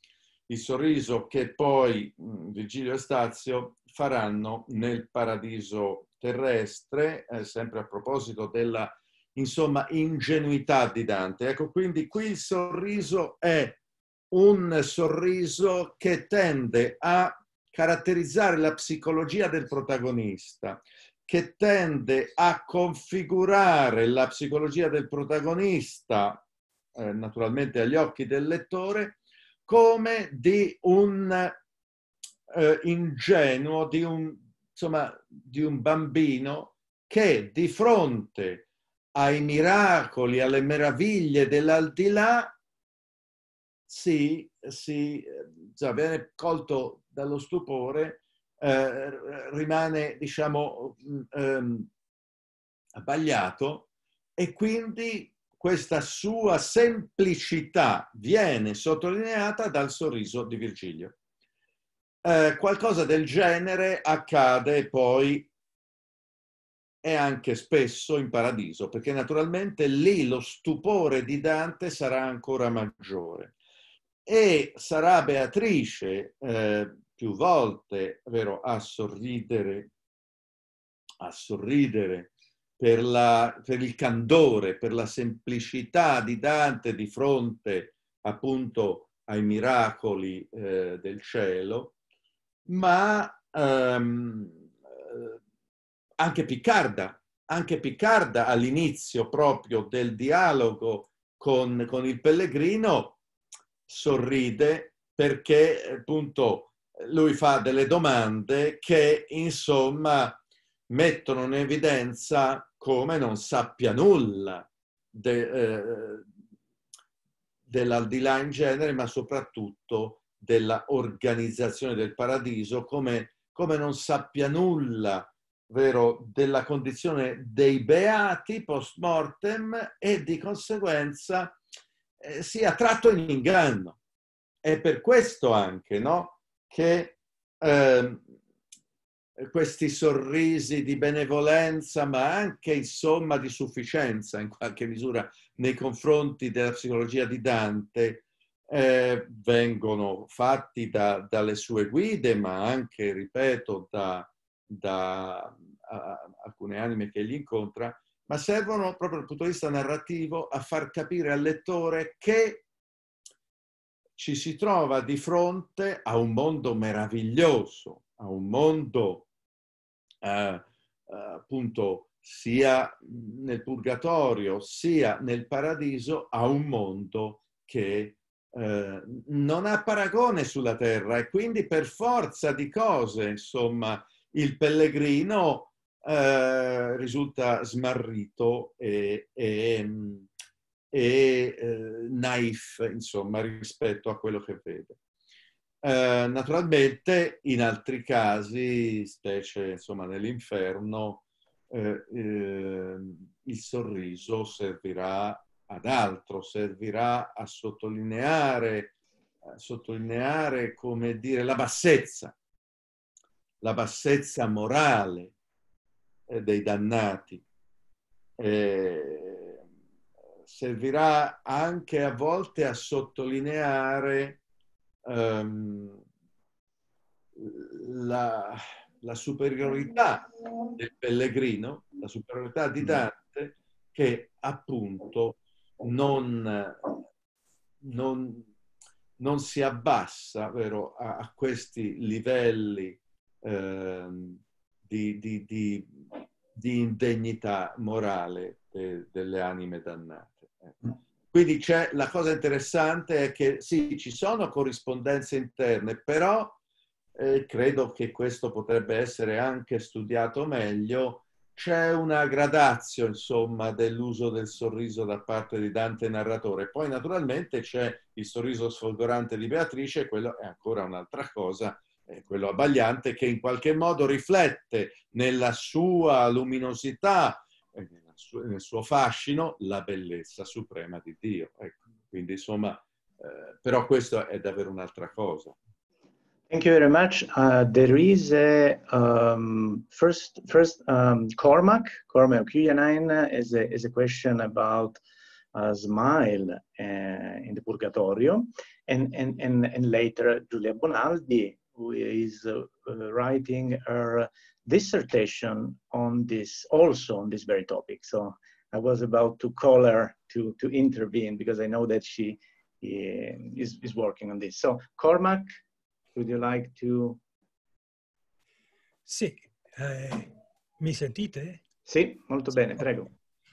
il sorriso che poi Virgilio e Stazio faranno nel paradiso terrestre, eh, sempre a proposito della insomma ingenuità di Dante. Ecco, quindi qui il sorriso è un sorriso che tende a caratterizzare la psicologia del protagonista, che tende a configurare la psicologia del protagonista, eh, naturalmente agli occhi del lettore, come di un eh, ingenuo, di un, insomma, di un bambino che di fronte ai miracoli, alle meraviglie dell'aldilà, si, si, cioè, viene colto dallo stupore eh, rimane, diciamo, mm, ehm, abbagliato e quindi questa sua semplicità viene sottolineata dal sorriso di Virgilio. Eh, qualcosa del genere accade poi e anche spesso in paradiso, perché naturalmente lì lo stupore di Dante sarà ancora maggiore e sarà Beatrice eh, più volte vero, a sorridere, a sorridere per, la, per, il candore, per la semplicità di Dante di fronte appunto ai miracoli eh, del cielo, ma ehm, eh, anche Piccarda, anche Piccarda all'inizio proprio del dialogo con, con il pellegrino sorride perché appunto lui fa delle domande che insomma mettono in evidenza come non sappia nulla de, eh, dell'aldilà in genere, ma soprattutto della organizzazione del paradiso, come, come non sappia nulla, vero, della condizione dei beati post mortem e di conseguenza eh, sia tratto in inganno. È per questo anche no, che eh, questi sorrisi di benevolenza, ma anche insomma di sufficienza in qualche misura nei confronti della psicologia di Dante, eh, vengono fatti da, dalle sue guide, ma anche, ripeto, da, da a, alcune anime che egli incontra, ma servono proprio dal punto di vista narrativo a far capire al lettore che ci si trova di fronte a un mondo meraviglioso, a un mondo eh, eh appunto sia nel purgatorio sia nel paradiso, a un mondo che eh, non ha paragone sulla terra e quindi per forza di cose, insomma, il pellegrino eh, risulta smarrito e, e, mm, e eh, naif, insomma, rispetto a quello che vede. Eh, naturalmente, in altri casi, specie insomma, nell'inferno, eh, ehm, il sorriso servirà ad altro, servirà a sottolineare sottolineare, come dire, la bassezza, la bassezza morale, eh, dei dannati. Eh, servirà anche a volte a sottolineare ehm, la, la, superiorità del pellegrino, la superiorità di mm. Dante, che appunto non, non, non si abbassa vero, a, a, questi livelli ehm, di, di, di di indegnità morale de, delle anime dannate. Ecco. Quindi la cosa interessante è che sì, ci sono corrispondenze interne, però eh, credo che questo potrebbe essere anche studiato meglio. C'è una gradazio, insomma, dell'uso del sorriso da parte di Dante narratore. Poi naturalmente c'è il sorriso sfolgorante di Beatrice, quello è ancora un'altra cosa, quello abbagliante, che in qualche modo riflette nella sua luminosità, eh, nel suo fascino, la bellezza suprema di Dio. Ecco, quindi insomma, eh, però questo è davvero un'altra cosa. Thank you very much. Uh, there is a um, first, first um, Cormac, Cormac Q9 uh, is a, is a question about a uh, smile uh, in the Purgatorio, and, and, and, and later Giulia Bonaldi who is uh, writing her dissertation on this, also on this very topic. So I was about to call her to, to intervene because I know that she eh, is, is working on this. So Cormac, would you like to? Sì, eh, mi sentite? Sì, molto bene, prego.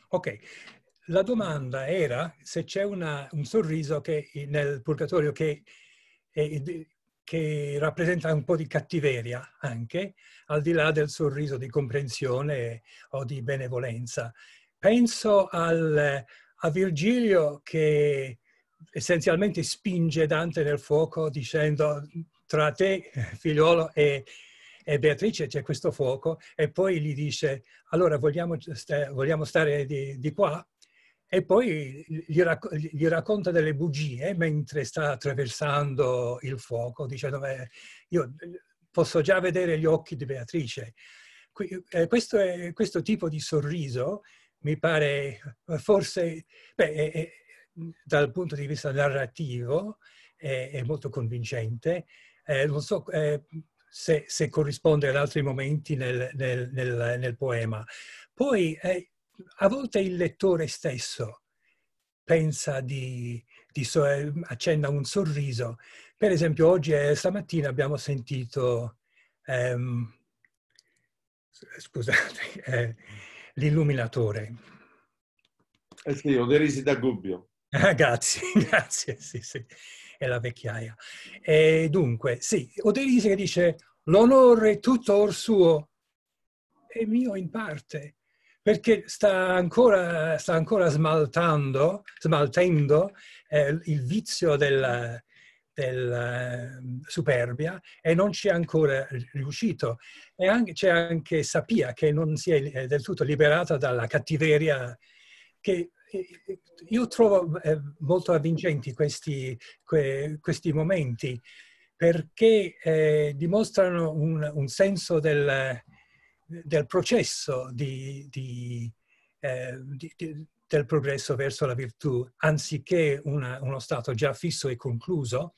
Ok, la domanda era se c'è una, un sorriso che, nel purgatorio che che rappresenta un po' di cattiveria anche, al di là del sorriso di comprensione o di benevolenza. Penso al, a Virgilio che essenzialmente spinge Dante nel fuoco dicendo tra te, figliolo, e, e Beatrice c'è questo fuoco e poi gli dice allora vogliamo, vogliamo stare di, di qua? e poi gli, racc- gli, racconta delle bugie mentre sta attraversando il fuoco, dicendo io posso già vedere gli occhi di Beatrice. Eh, questo, è, questo tipo di sorriso mi pare eh, forse, beh, dal punto di vista narrativo, è, è molto convincente. Eh, non so eh, se, se, corrisponde ad altri momenti nel, nel, nel, nel poema. Poi eh, a volte il lettore stesso pensa di, di so, eh, accenda un sorriso. Per esempio, oggi e stamattina abbiamo sentito, ehm, scusate, eh, l'illuminatore. Eh sì, Oderisi da Gubbio. Ah, grazie, grazie, sì, sì, è la vecchiaia. E dunque, sì, Oderisi che dice l'onore tutto or suo è mio in parte perché sta ancora, sta ancora smaltando, smaltendo eh, il vizio della, della eh, superbia e non ci è ancora riuscito. E anche, c'è anche Sapia che non si è eh, del tutto liberata dalla cattiveria che eh, io trovo molto avvincenti questi, questi momenti perché eh, dimostrano un, un senso del, del processo di, di, eh, di, del progresso verso la virtù, anziché una, uno stato già fisso e concluso,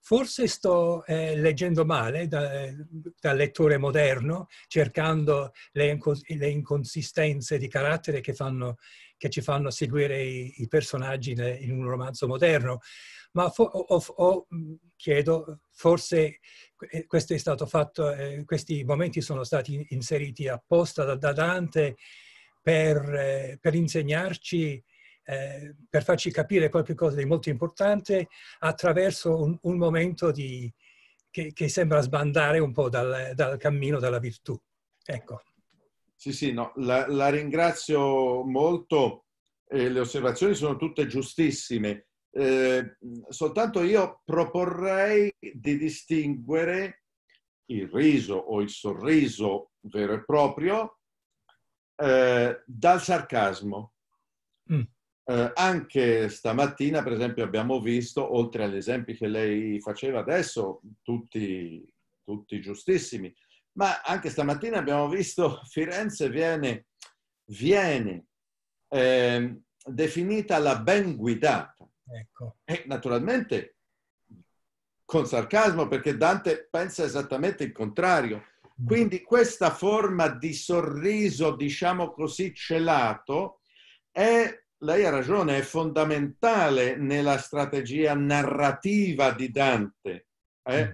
Forse sto eh, leggendo male dal da, lettore moderno, cercando le, le inconsistenze di carattere che, fanno, che, ci fanno seguire i, i personaggi in un romanzo moderno, ma fo ho, ho, chiedo, forse questo è stato fatto, eh, questi momenti sono stati inseriti apposta da, da Dante per, eh, per insegnarci, eh, per farci capire qualcosa di molto importante attraverso un, un momento di, che, che, sembra sbandare un po' dal, dal cammino della virtù. Ecco. Sì, sì, no, la, la, ringrazio molto. le osservazioni sono tutte giustissime. Eh, soltanto io proporrei di distinguere il riso o il sorriso vero e proprio eh, dal sarcasmo. Mm. Eh, anche stamattina, per esempio, abbiamo visto, oltre agli esempi che lei faceva adesso, tutti, tutti giustissimi, ma anche stamattina abbiamo visto Firenze viene, viene eh, definita la ben guidata. Ecco. E naturalmente con sarcasmo perché Dante pensa esattamente il contrario. Mm. Quindi questa forma di sorriso, diciamo così, celato, è, lei ha ragione, è fondamentale nella strategia narrativa di Dante. Eh? Mm.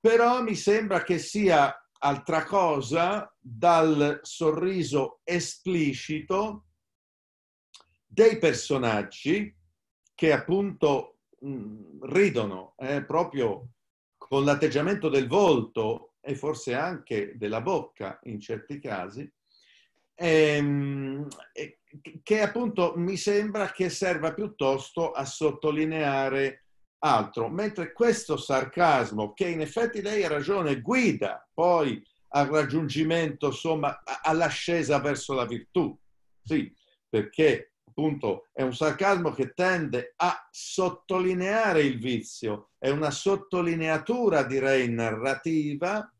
Però mi sembra che sia altra cosa dal sorriso esplicito dei personaggi che appunto mh, mm, ridono eh, proprio con l'atteggiamento del volto e forse anche della bocca in certi casi, ehm, che appunto mi sembra che serva piuttosto a sottolineare altro, mentre questo sarcasmo, che in effetti lei ha ragione, guida poi al raggiungimento, insomma, all'ascesa verso la virtù, sì, perché appunto è un sarcasmo che tende a sottolineare il vizio, è una sottolineatura direi narrativa,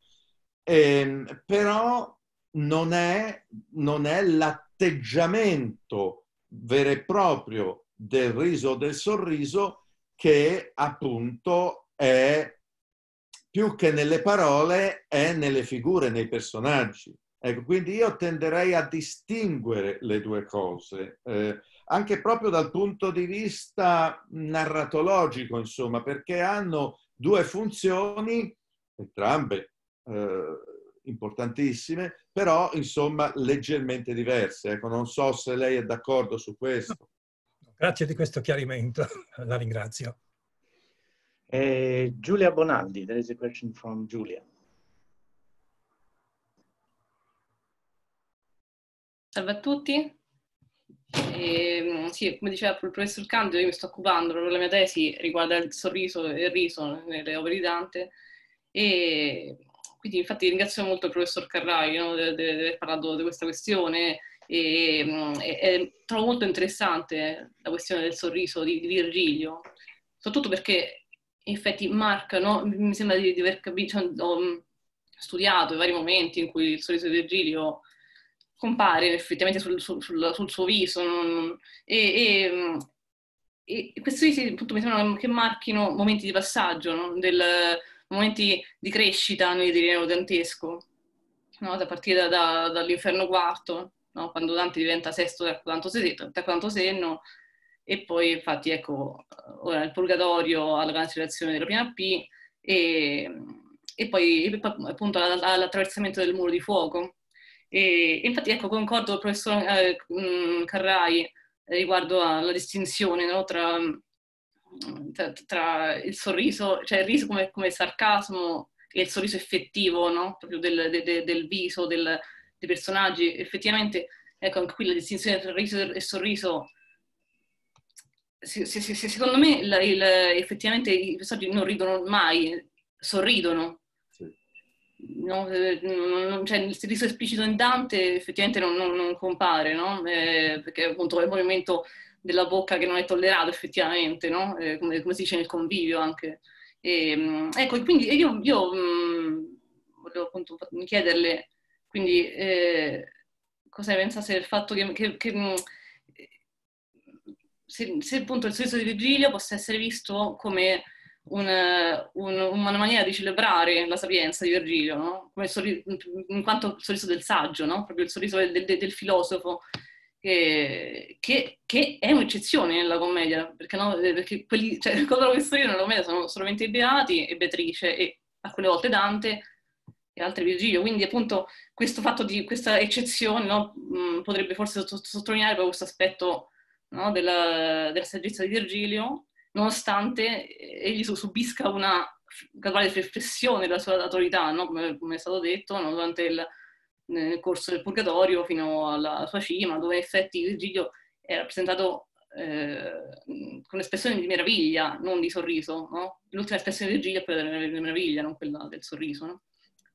ehm, però non è, non è l'atteggiamento vero e proprio del riso o del sorriso che appunto è più che nelle parole, è nelle figure, nei personaggi. Ecco, quindi io tenderei a distinguere le due cose, eh, anche proprio dal punto di vista narratologico, insomma, perché hanno due funzioni, entrambe eh, importantissime, però insomma leggermente diverse. Ecco, non so se lei è d'accordo su questo. Grazie di questo chiarimento, la ringrazio. Eh, Giulia Bonaldi, there is a question from Giulia. Salve a tutti. E, ehm, sì, come diceva il professor Candio, io mi sto occupando, la mia tesi riguarda il sorriso e il riso nelle opere di Dante e quindi infatti ringrazio molto il professor Carraio no, di aver parlato di questa questione e, e, e, trovo molto interessante la questione del sorriso di, di Virgilio, soprattutto perché in effetti Marco, no, mi sembra di, di aver capito, cioè, ho studiato i vari momenti in cui il sorriso di Virgilio compare effettivamente sul, sul, sul, sul suo viso. Non, e, e, e, questi visi appunto mi sembrano che marchino momenti di passaggio, no? Del, momenti di crescita nell'itinerario dantesco, no? da partire da, da, dall'inferno quarto, no? quando Dante diventa sesto da quanto senno, e poi infatti ecco ora il purgatorio alla cancellazione della prima P e, e poi appunto all'attraversamento del muro di fuoco e, infatti, ecco, concordo con il professor eh, mm, Carrai eh, riguardo alla distinzione no, tra, mm, tra, tra, il sorriso, cioè il riso come, come sarcasmo e il sorriso effettivo, no? proprio del, de, de, del viso, del, dei personaggi. Effettivamente, ecco, anche qui la distinzione tra riso e sorriso se, se, se, secondo me la, il, effettivamente i personaggi non ridono mai, sorridono, No, eh, non, cioè, il servizio esplicito in Dante effettivamente non, non, non compare, no? eh, perché appunto è il movimento della bocca che non è tollerato effettivamente, no? eh, come, come, si dice nel convivio anche. Ehm, ecco, e, ecco, quindi io, io mh, mm, volevo appunto chiederle quindi, eh, cosa ne pensasse del fatto che, che, che mm, se, se, appunto il servizio di Virgilio possa essere visto come un, un, una maniera di celebrare la sapienza di Virgilio, no? Come sorri- in quanto il sorriso del saggio, no? proprio il sorriso del, del, del filosofo, che, che, che, è un'eccezione nella commedia, perché, no? Eh, perché quelli, cioè, coloro che sorridono nella commedia sono solamente i Beati e Beatrice, e alcune volte Dante e altre Virgilio. Quindi appunto questo fatto di questa eccezione no? Mm, potrebbe forse sottolineare proprio questo aspetto della, della saggezza di Virgilio nonostante eh, egli subisca una graduale flessione della sua autorità, no? come, come, è stato detto, no? durante il nel corso del Purgatorio fino alla sua cima, dove in effetti Virgilio è rappresentato eh, con espressione di meraviglia, non di sorriso. No? L'ultima espressione di Virgilio è quella della meraviglia, non quella del sorriso. No?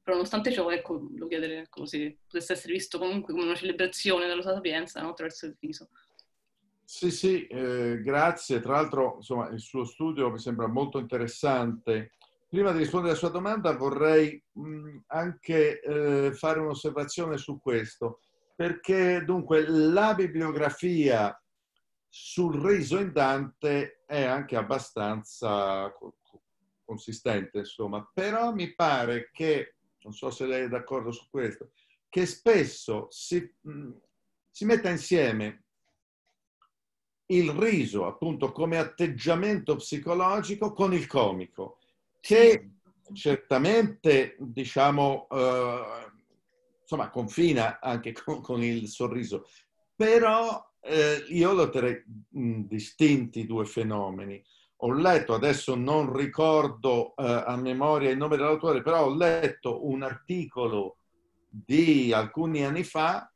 Però nonostante ciò, ecco, lo chiedere ecco, se potesse essere visto comunque come una celebrazione della sua sapienza no? attraverso il riso. Sì, sì, eh, grazie. Tra l'altro, insomma, il suo studio mi sembra molto interessante. Prima di rispondere alla sua domanda vorrei mh, mm, anche eh, fare un'osservazione su questo, perché dunque la bibliografia sul riso in Dante è anche abbastanza consistente, insomma, però mi pare che, non so se lei è d'accordo su questo, che spesso si, mh, mm, si metta insieme il riso appunto come atteggiamento psicologico con il comico, che certamente diciamo eh, insomma confina anche con, con il sorriso, però eh, io lo terrei distinti due fenomeni. Ho letto, adesso non ricordo eh, a memoria il nome dell'autore, però ho letto un articolo di alcuni anni fa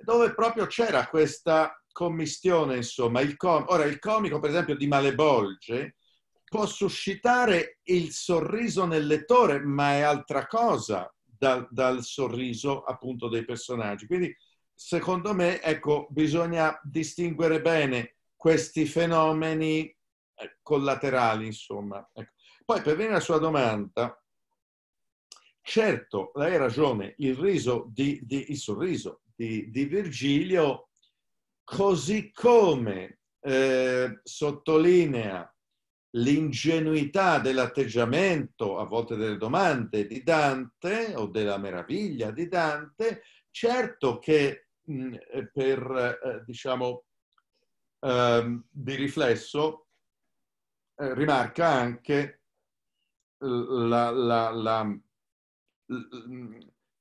dove proprio c'era questa commistione, insomma. Il com- Ora, il comico, per esempio, di Malebolge può suscitare il sorriso nel lettore, ma è altra cosa dal, dal sorriso appunto dei personaggi. Quindi, secondo me, ecco, bisogna distinguere bene questi fenomeni eh, collaterali, insomma. Ecco. Poi, per venire alla sua domanda, certo, lei ha ragione, il, riso di, di, il sorriso di, di Virgilio così come eh, sottolinea l'ingenuità dell'atteggiamento, a volte delle domande di Dante o della meraviglia di Dante, certo che mh, eh, per, eh, diciamo, eh, di riflesso eh, rimarca anche la, la, la,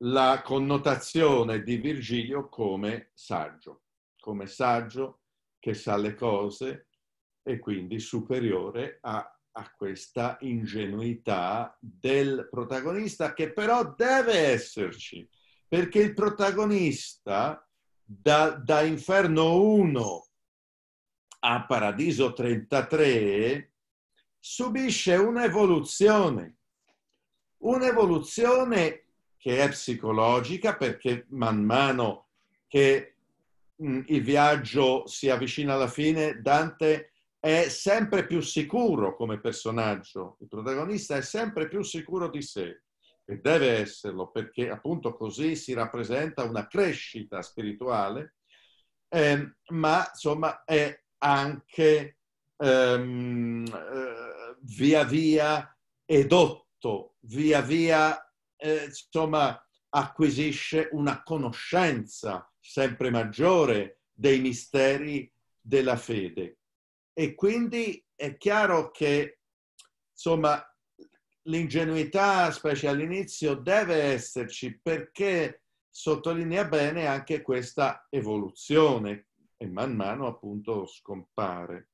la connotazione di Virgilio come saggio come saggio, che sa le cose e quindi superiore a, a questa ingenuità del protagonista che però deve esserci, perché il protagonista da, da Inferno 1 a Paradiso 33 subisce un'evoluzione, un'evoluzione che è psicologica perché man mano che Mm, il viaggio si avvicina alla fine, Dante è sempre più sicuro come personaggio, il protagonista è sempre più sicuro di sé e deve esserlo perché appunto così si rappresenta una crescita spirituale, eh, ma insomma è anche ehm, eh, via via edotto, via via eh, insomma acquisisce una conoscenza sempre maggiore dei misteri della fede. E quindi è chiaro che, insomma, l'ingenuità, specie all'inizio, deve esserci perché sottolinea bene anche questa evoluzione e man mano appunto scompare.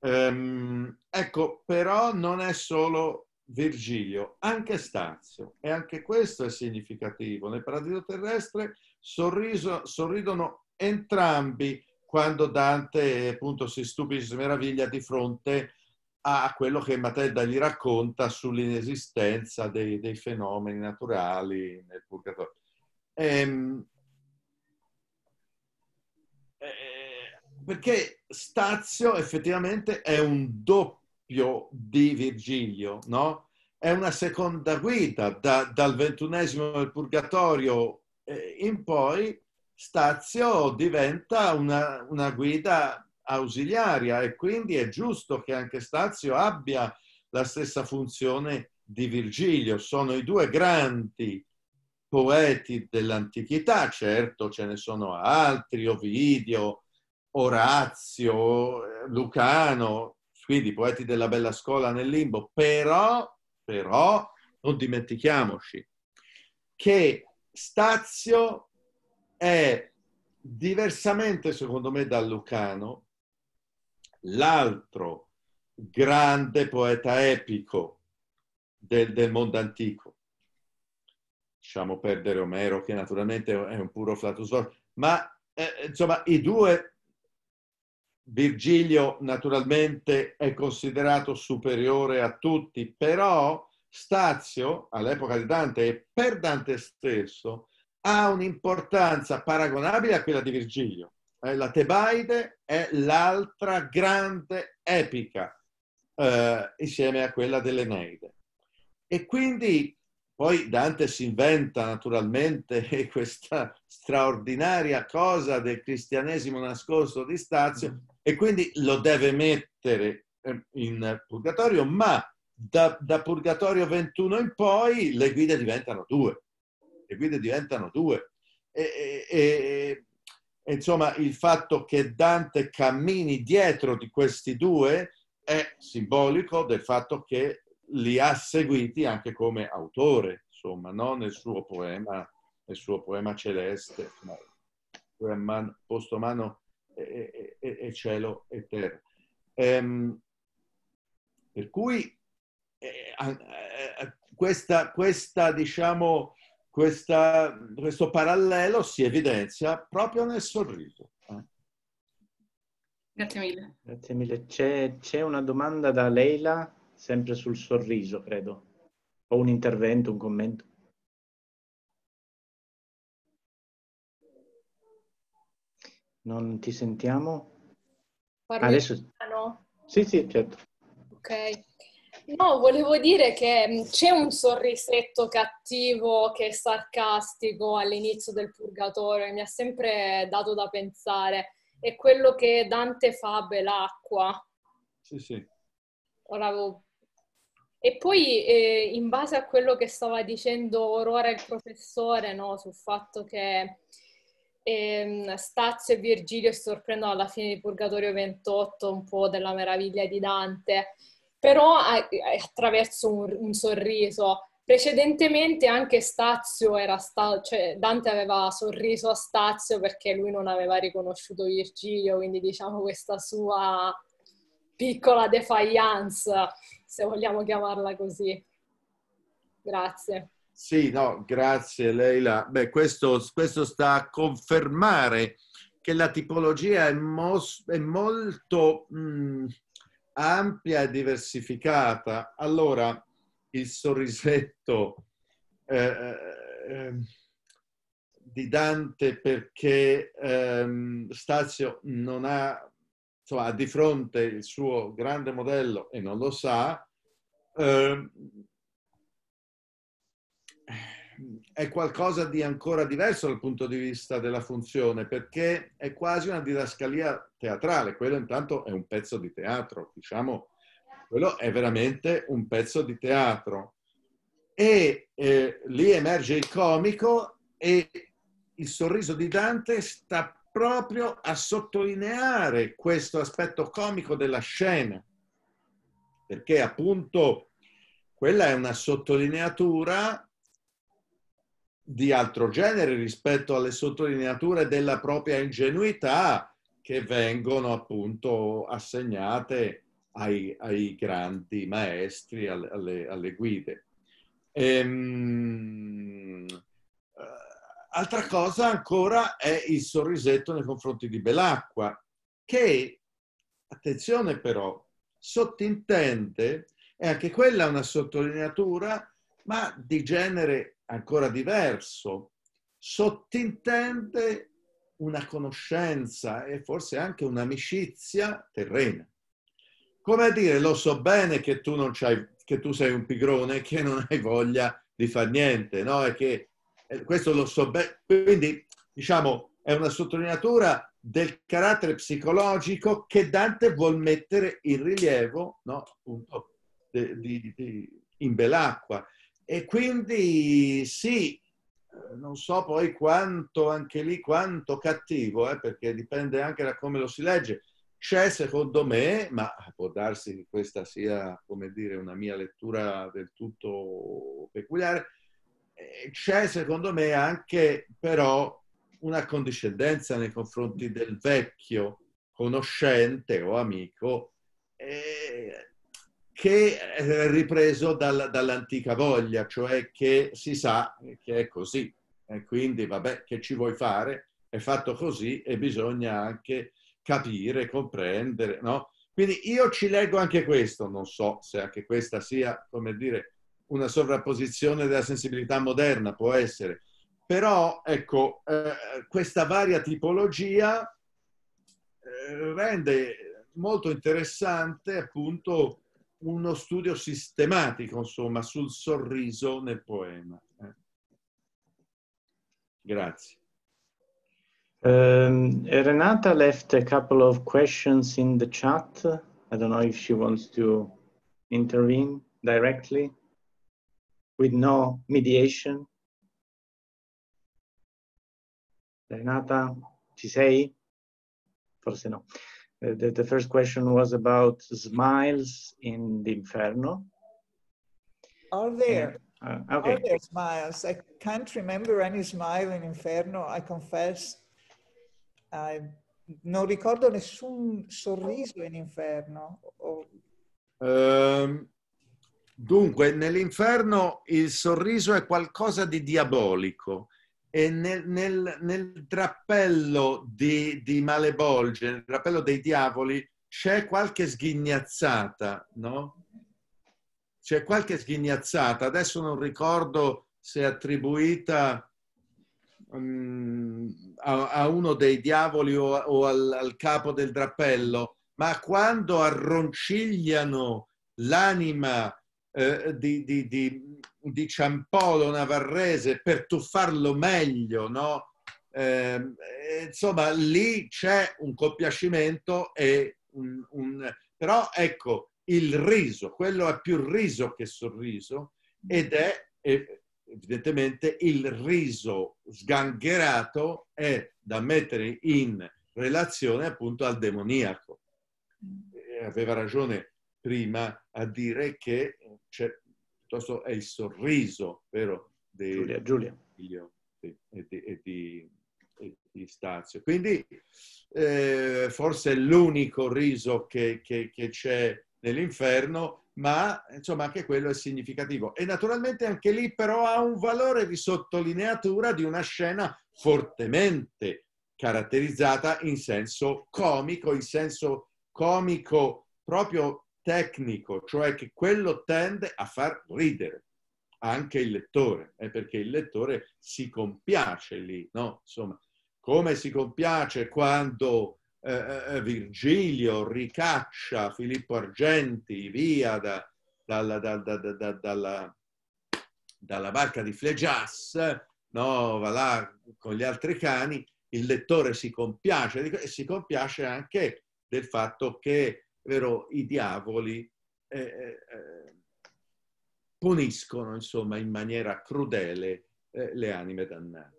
Ehm, ecco, però non è solo Virgilio, anche Stazio. E anche questo è significativo. Nel paradiso terrestre sorriso, sorridono entrambi quando Dante appunto si stupisce, si meraviglia di fronte a quello che Matilda gli racconta sull'inesistenza dei, dei fenomeni naturali nel purgatorio. Ehm, eh, perché Stazio effettivamente è un doppio Esempio di Virgilio, no? È una seconda guida da, dal ventunesimo del Purgatorio eh, in poi. Stazio diventa una, una guida ausiliaria e quindi è giusto che anche Stazio abbia la stessa funzione di Virgilio. Sono i due grandi poeti dell'antichità, certo ce ne sono altri, Ovidio, Orazio, eh, Lucano, quindi Poeti della Bella Scuola nel limbo, però, però non dimentichiamoci che Stazio è diversamente, secondo me, da Lucano, l'altro grande poeta epico del, del, mondo antico. Lasciamo perdere Omero, che naturalmente è un puro flatus ma eh, insomma i due Virgilio naturalmente è considerato superiore a tutti, però Stazio, all'epoca di Dante e per Dante stesso, ha un'importanza paragonabile a quella di Virgilio. Eh, la Tebaide è l'altra grande epica eh, insieme a quella dell'Eneide. E quindi poi Dante si inventa naturalmente questa straordinaria cosa del cristianesimo nascosto di Stazio, e quindi lo deve mettere eh, in purgatorio, ma da, da purgatorio 21 in poi le guide diventano due. Le guide diventano due. E, e, e, insomma, il fatto che Dante cammini dietro di questi due è simbolico del fatto che li ha seguiti anche come autore, insomma, non nel suo poema, nel suo poema celeste, ma mano e, e, cielo e terra. Ehm, per cui eh, questa, questa, diciamo, questa, questo parallelo si evidenzia proprio nel sorriso. Eh. Grazie mille. Grazie mille. C'è, c'è una domanda da Leila, sempre sul sorriso, credo. O un intervento, un commento. Non ti sentiamo? Parli Adesso... italiano? Sì, sì, certo. Ok. No, volevo dire che mm, c'è un sorrisetto cattivo che è sarcastico all'inizio del Purgatorio e mi ha sempre dato da pensare. È quello che Dante fa a Belacqua. Sì, sì. Avevo... E poi, eh, in base a quello che stava dicendo Aurora il professore, no, sul fatto che Ehm, Stazio e Virgilio si sorprendono alla fine di Purgatorio 28 un po' della meraviglia di Dante, però eh, attraverso un, un sorriso. Precedentemente anche Stazio era stato, cioè Dante aveva sorriso a Stazio perché lui non aveva riconosciuto Virgilio, quindi diciamo questa sua piccola defiance, se vogliamo chiamarla così. Grazie. Sì, no, grazie Leila. Beh, questo, questo sta a confermare che la tipologia è, mos, è molto mh, mm, ampia e diversificata. Allora, il sorrisetto eh, eh, ehm, di Dante perché eh, Stazio non ha, insomma, ha di fronte il suo grande modello e non lo sa, eh, è qualcosa di ancora diverso dal punto di vista della funzione, perché è quasi una didascalia teatrale. Quello intanto è un pezzo di teatro, diciamo, quello è veramente un pezzo di teatro. E eh, lì emerge il comico e il sorriso di Dante sta proprio a sottolineare questo aspetto comico della scena, perché appunto quella è una sottolineatura di altro genere rispetto alle sottolineature della propria ingenuità che vengono appunto assegnate ai, ai grandi maestri, alle, alle guide. Ehm, eh, altra cosa ancora è il sorrisetto nei confronti di Belacqua, che, attenzione però, sottintende, e anche quella è una sottolineatura, ma di genere ancora diverso, sottintende una conoscenza e forse anche un'amicizia terrena. Come a dire, lo so bene che tu, non c'hai, che tu sei un pigrone, che non hai voglia di far niente, no? E che eh, questo lo so bene. Quindi, diciamo, è una sottolineatura del carattere psicologico che Dante vuol mettere in rilievo, no? Appunto, di, di, di in Belacqua. E quindi sì, eh, non so poi quanto, anche lì, quanto cattivo, eh, perché dipende anche da come lo si legge. C'è secondo me, ma può darsi che questa sia, come dire, una mia lettura del tutto peculiare, eh, c'è secondo me anche però una condiscendenza nei confronti del vecchio conoscente o amico eh, che è eh, ripreso dal, dall'antica voglia, cioè che si sa che è così. E quindi, vabbè, che ci vuoi fare? È fatto così e bisogna anche capire, comprendere, no? Quindi io ci leggo anche questo, non so se anche questa sia, come dire, una sovrapposizione della sensibilità moderna, può essere. Però, ecco, eh, questa varia tipologia eh, rende molto interessante appunto uno studio sistematico, insomma, sul sorriso nel poema. Eh. Grazie. Um, Renata left a couple of questions in the chat. I don't know if she wants to intervene directly with no mediation. Renata, ci sei? Forse no. Uh, the, the, first question was about smiles in the Inferno. Are there? Uh, okay. Are there smiles? I can't remember any smile in Inferno, I confess. I non ricordo nessun sorriso in Inferno. O... Um, dunque, nell'Inferno il sorriso è qualcosa di diabolico e nel, nel, nel drappello di, di, Malebolge, nel drappello dei diavoli, c'è qualche sghignazzata, no? C'è qualche sghignazzata, adesso non ricordo se attribuita um, a, a, uno dei diavoli o, o al, al capo del drappello, ma quando arroncigliano l'anima eh, di, di, di, di Ciampolo Navarrese per tuffarlo meglio, no? Ehm, eh, insomma, lì c'è un compiacimento e un, un, Però ecco, il riso, quello è più riso che sorriso ed è eh, evidentemente il riso sgangherato è da mettere in relazione appunto al demoniaco. Mm. Eh, aveva ragione prima a dire che c'è piuttosto è il sorriso, vero? Di, Giulia, Giulia. E, di, e, di, di, Stazio. Quindi eh, forse è l'unico riso che, che, che c'è nell'inferno, ma insomma anche quello è significativo. E naturalmente anche lì però ha un valore di sottolineatura di una scena fortemente caratterizzata in senso comico, in senso comico proprio tecnico, cioè che quello tende a far ridere anche il lettore, eh, perché il lettore si compiace lì, no? Insomma, come si compiace quando eh, eh, eh Virgilio ricaccia Filippo Argenti via da, dalla, da, da, dalla, dalla, barca di Flegias, no? va là con gli altri cani, il lettore si compiace e si compiace anche del fatto che però i diavoli eh, eh, eh, puniscono insomma, in maniera crudele eh, le anime dannate.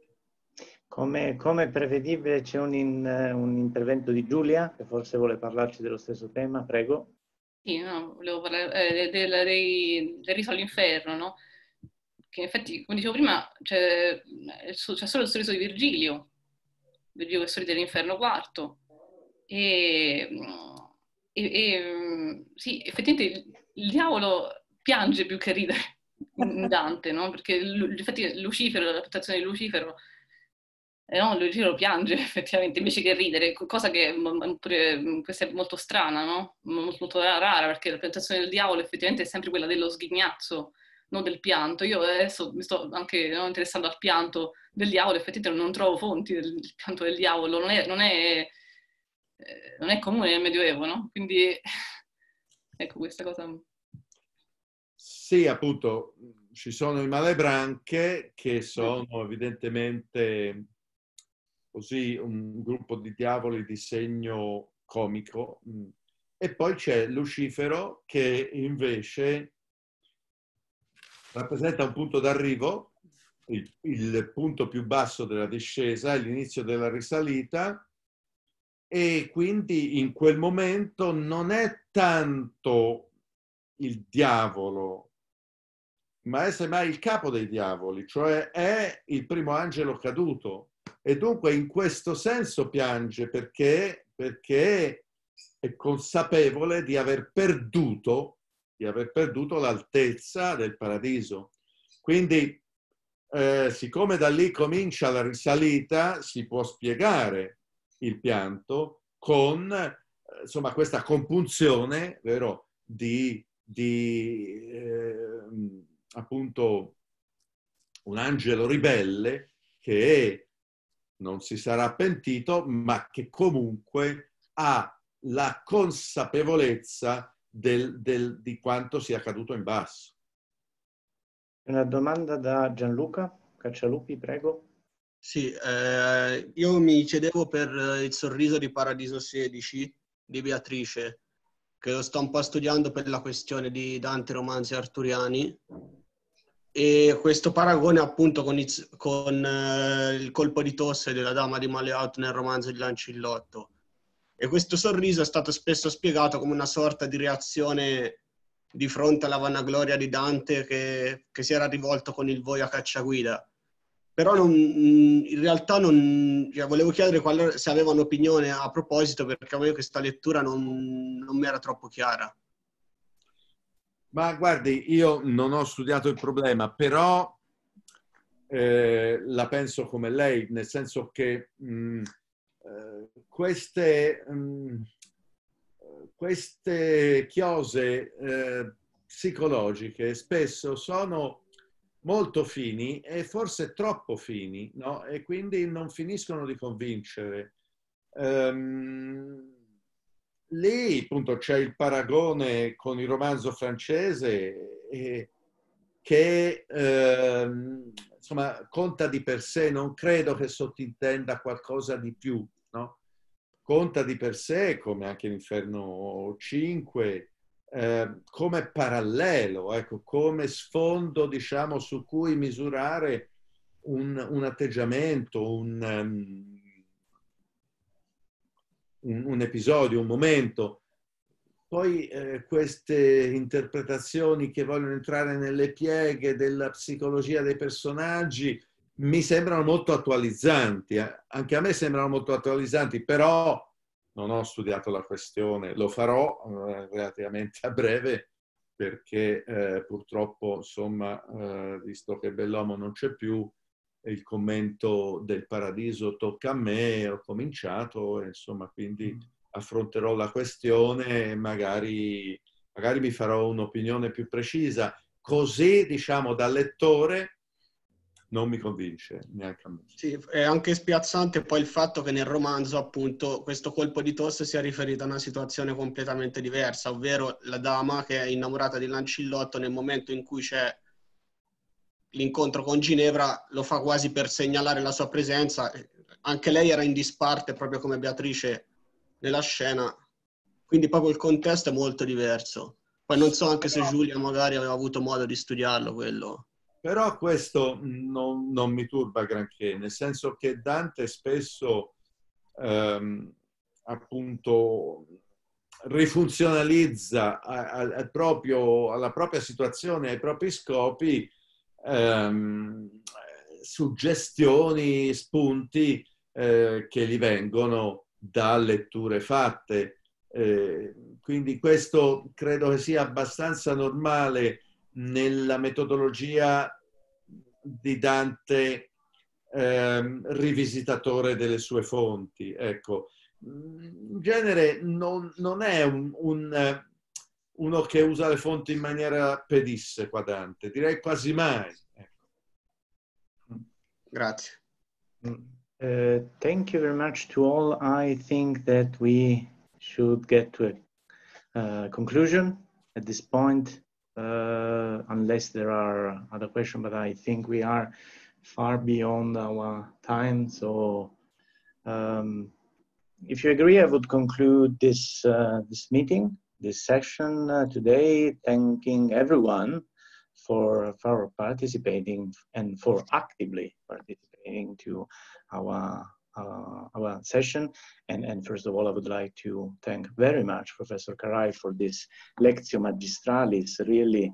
Come, come prevedibile c'è un, in, un, intervento di Giulia che forse vuole parlarci dello stesso tema, prego. Sì, no, volevo parlare eh, del, del, del rito all'inferno, no? che in effetti, come dicevo prima, c'è, eh, c'è solo il sorriso di Virgilio, Virgilio è il sorride dell'inferno quarto, e mm, e, e, mm, sì, effettivamente il diavolo piange più che ridere in Dante, no? Perché infatti Lucifero, la reputazione di Lucifero, eh no, Lucifero piange effettivamente invece che ridere, cosa che mm, questa è molto strana, no? Molto, molto rara, perché la reputazione del diavolo effettivamente è sempre quella dello sghignazzo, non del pianto. Io adesso mi sto anche no, interessando al pianto del diavolo, effettivamente non trovo fonti del pianto del diavolo, non è, non è eh, non è comune nel Medioevo, no? Quindi ecco questa cosa. Sì, appunto, ci sono i malebranche che sono evidentemente così un gruppo di diavoli di segno comico e poi c'è Lucifero che invece rappresenta un punto d'arrivo, il, il punto più basso della discesa, l'inizio della risalita e quindi in quel momento non è tanto il diavolo, ma è semmai il capo dei diavoli, cioè è il primo angelo caduto. E dunque in questo senso piange perché, perché è consapevole di aver perduto, di aver perduto l'altezza del paradiso. Quindi, eh, siccome da lì comincia la risalita, si può spiegare il pianto con eh, insomma, questa compunzione vero, di, di eh, appunto un angelo ribelle che non si sarà pentito, ma che comunque ha la consapevolezza del, del, di quanto sia caduto in basso. Una domanda da Gianluca Caccialupi, prego. Sì, eh, io mi cedevo per eh, il sorriso di Paradiso 16 di Beatrice, che lo sto un po' studiando per la questione di Dante Romanzi Arturiani, e questo paragone appunto con, il, con eh, il colpo di tosse della dama di Maleot nel romanzo di Lancillotto. E questo sorriso è stato spesso spiegato come una sorta di reazione di fronte alla vanagloria di Dante che, che si era rivolto con il voi a cacciaguida però non, mm, in realtà non, cioè, volevo chiedere qual, se aveva un'opinione a proposito perché avevo questa lettura non, non mi era troppo chiara. Ma guardi, io non ho studiato il problema, però eh, la penso come lei, nel senso che mh, mm, eh, queste, mh, mm, queste chiose eh, psicologiche spesso sono molto fini e forse troppo fini, no? E quindi non finiscono di convincere. Um, lì appunto c'è il paragone con il romanzo francese eh, che eh, insomma conta di per sé, non credo che sottintenda qualcosa di più, no? Conta di per sé, come anche l'Inferno 5, eh, come parallelo, ecco, come sfondo diciamo, su cui misurare un, un atteggiamento, un, um, un, un, episodio, un momento. Poi eh, queste interpretazioni che vogliono entrare nelle pieghe della psicologia dei personaggi mi sembrano molto attualizzanti, eh. anche a me sembrano molto attualizzanti, però non ho studiato la questione, lo farò eh, relativamente a breve perché eh, purtroppo, insomma, eh, visto che Bellomo non c'è più, il commento del paradiso tocca a me, ho cominciato, insomma, quindi mm. affronterò la questione e magari, magari mi farò un'opinione più precisa. Così, diciamo, da lettore non mi convince neanche a me. Sì, è anche spiazzante poi il fatto che nel romanzo, appunto, questo colpo di tosse sia riferito a una situazione completamente diversa, ovvero la dama che è innamorata di Lancillotto nel momento in cui c'è l'incontro con Ginevra lo fa quasi per segnalare la sua presenza. Anche lei era in disparte proprio come Beatrice nella scena, quindi proprio il contesto è molto diverso. Poi non so anche se Giulia magari aveva avuto modo di studiarlo quello. Però questo non, non, mi turba granché, nel senso che Dante spesso ehm, appunto rifunzionalizza al, al proprio, alla propria situazione, ai propri scopi, ehm, suggestioni, spunti eh, che gli vengono da letture fatte. Eh, quindi questo credo che sia abbastanza normale nella metodologia di Dante ehm, rivisitatore delle sue fonti. Ecco, in genere non, non è un, un, uno che usa le fonti in maniera pedissequa Dante, direi quasi mai. Ecco. Grazie. Mm. Uh, thank you very much to all. I think that we should get to a uh, conclusion at this point. Uh, unless there are other questions, but I think we are far beyond our time. So um, if you agree, I would conclude this, uh, this meeting, this session uh, today, thanking everyone for, for participating and for actively participating to our uh, our session. And, and first of all, I would like to thank very much Professor Karai for this Lectio Magistralis, really,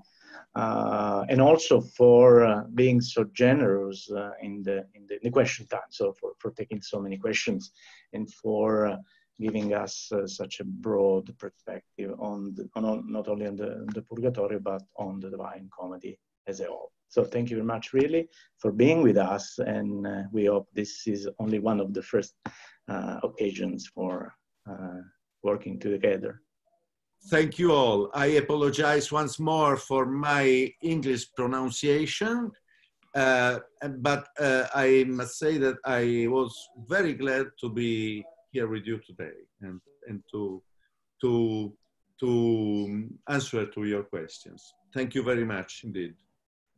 uh, and also for uh, being so generous uh, in, the, in the, in the question time, so for, for taking so many questions and for uh, giving us uh, such a broad perspective on, the, on, not only on the, the Purgatorio, but on the Divine Comedy as a whole. So thank you very much, really, for being with us. And uh, we hope this is only one of the first uh, occasions for uh, working together. Thank you all. I apologize once more for my English pronunciation, uh, but uh, I must say that I was very glad to be here with you today and, and to, to, to answer to your questions. Thank you very much indeed.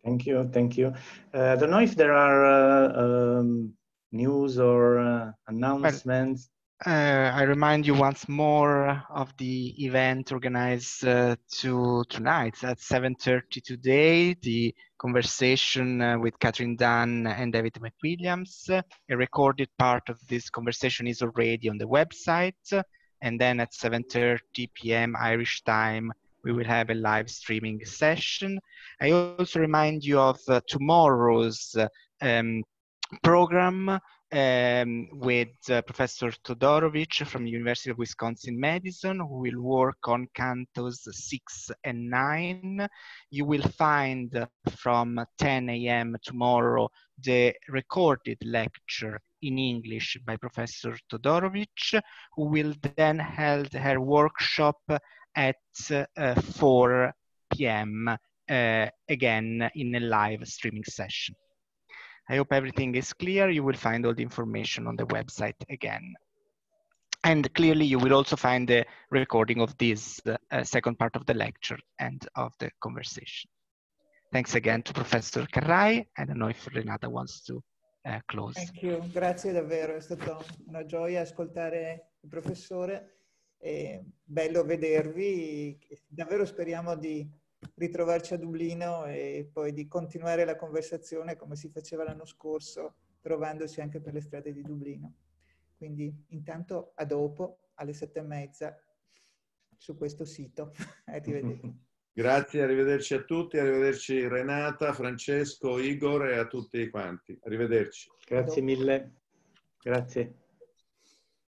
Thank you, thank you. Uh, I don't know if there are uh, um, news or uh, announcements. Well, I remind you once more of the event organized to tonight at 7.30 today, the conversation uh, with Catherine Dunn and David McWilliams. a recorded part of this conversation is already on the website. and then at 7.30 p.m. Irish time, we will have a live streaming session. I also remind you of uh, tomorrow's uh, um, program um, with uh, Professor Todorovic from University of Wisconsin-Madison who will work on cantos 6 and 9. You will find uh, from 10 a.m. tomorrow the recorded lecture in English by Professor Todorovic, who will then held her workshop at uh, 4 p.m. Uh, again in a live streaming session. I hope everything is clear. You will find all the information on the website again. And clearly you will also find the recording of this uh, second part of the lecture and of the conversation. Thanks again to Professor Carrai. I don't know if Renata wants to uh, close. Thank you, grazie davvero, è stata una gioia ascoltare il professore. È bello vedervi, davvero speriamo di ritrovarci a Dublino e poi di continuare la conversazione come si faceva l'anno scorso, trovandosi anche per le strade di Dublino. Quindi intanto a dopo, alle sette e mezza, su questo sito. arrivederci. Grazie, arrivederci a tutti, arrivederci Renata, Francesco, Igor e a tutti quanti. Arrivederci. Grazie mille. Grazie.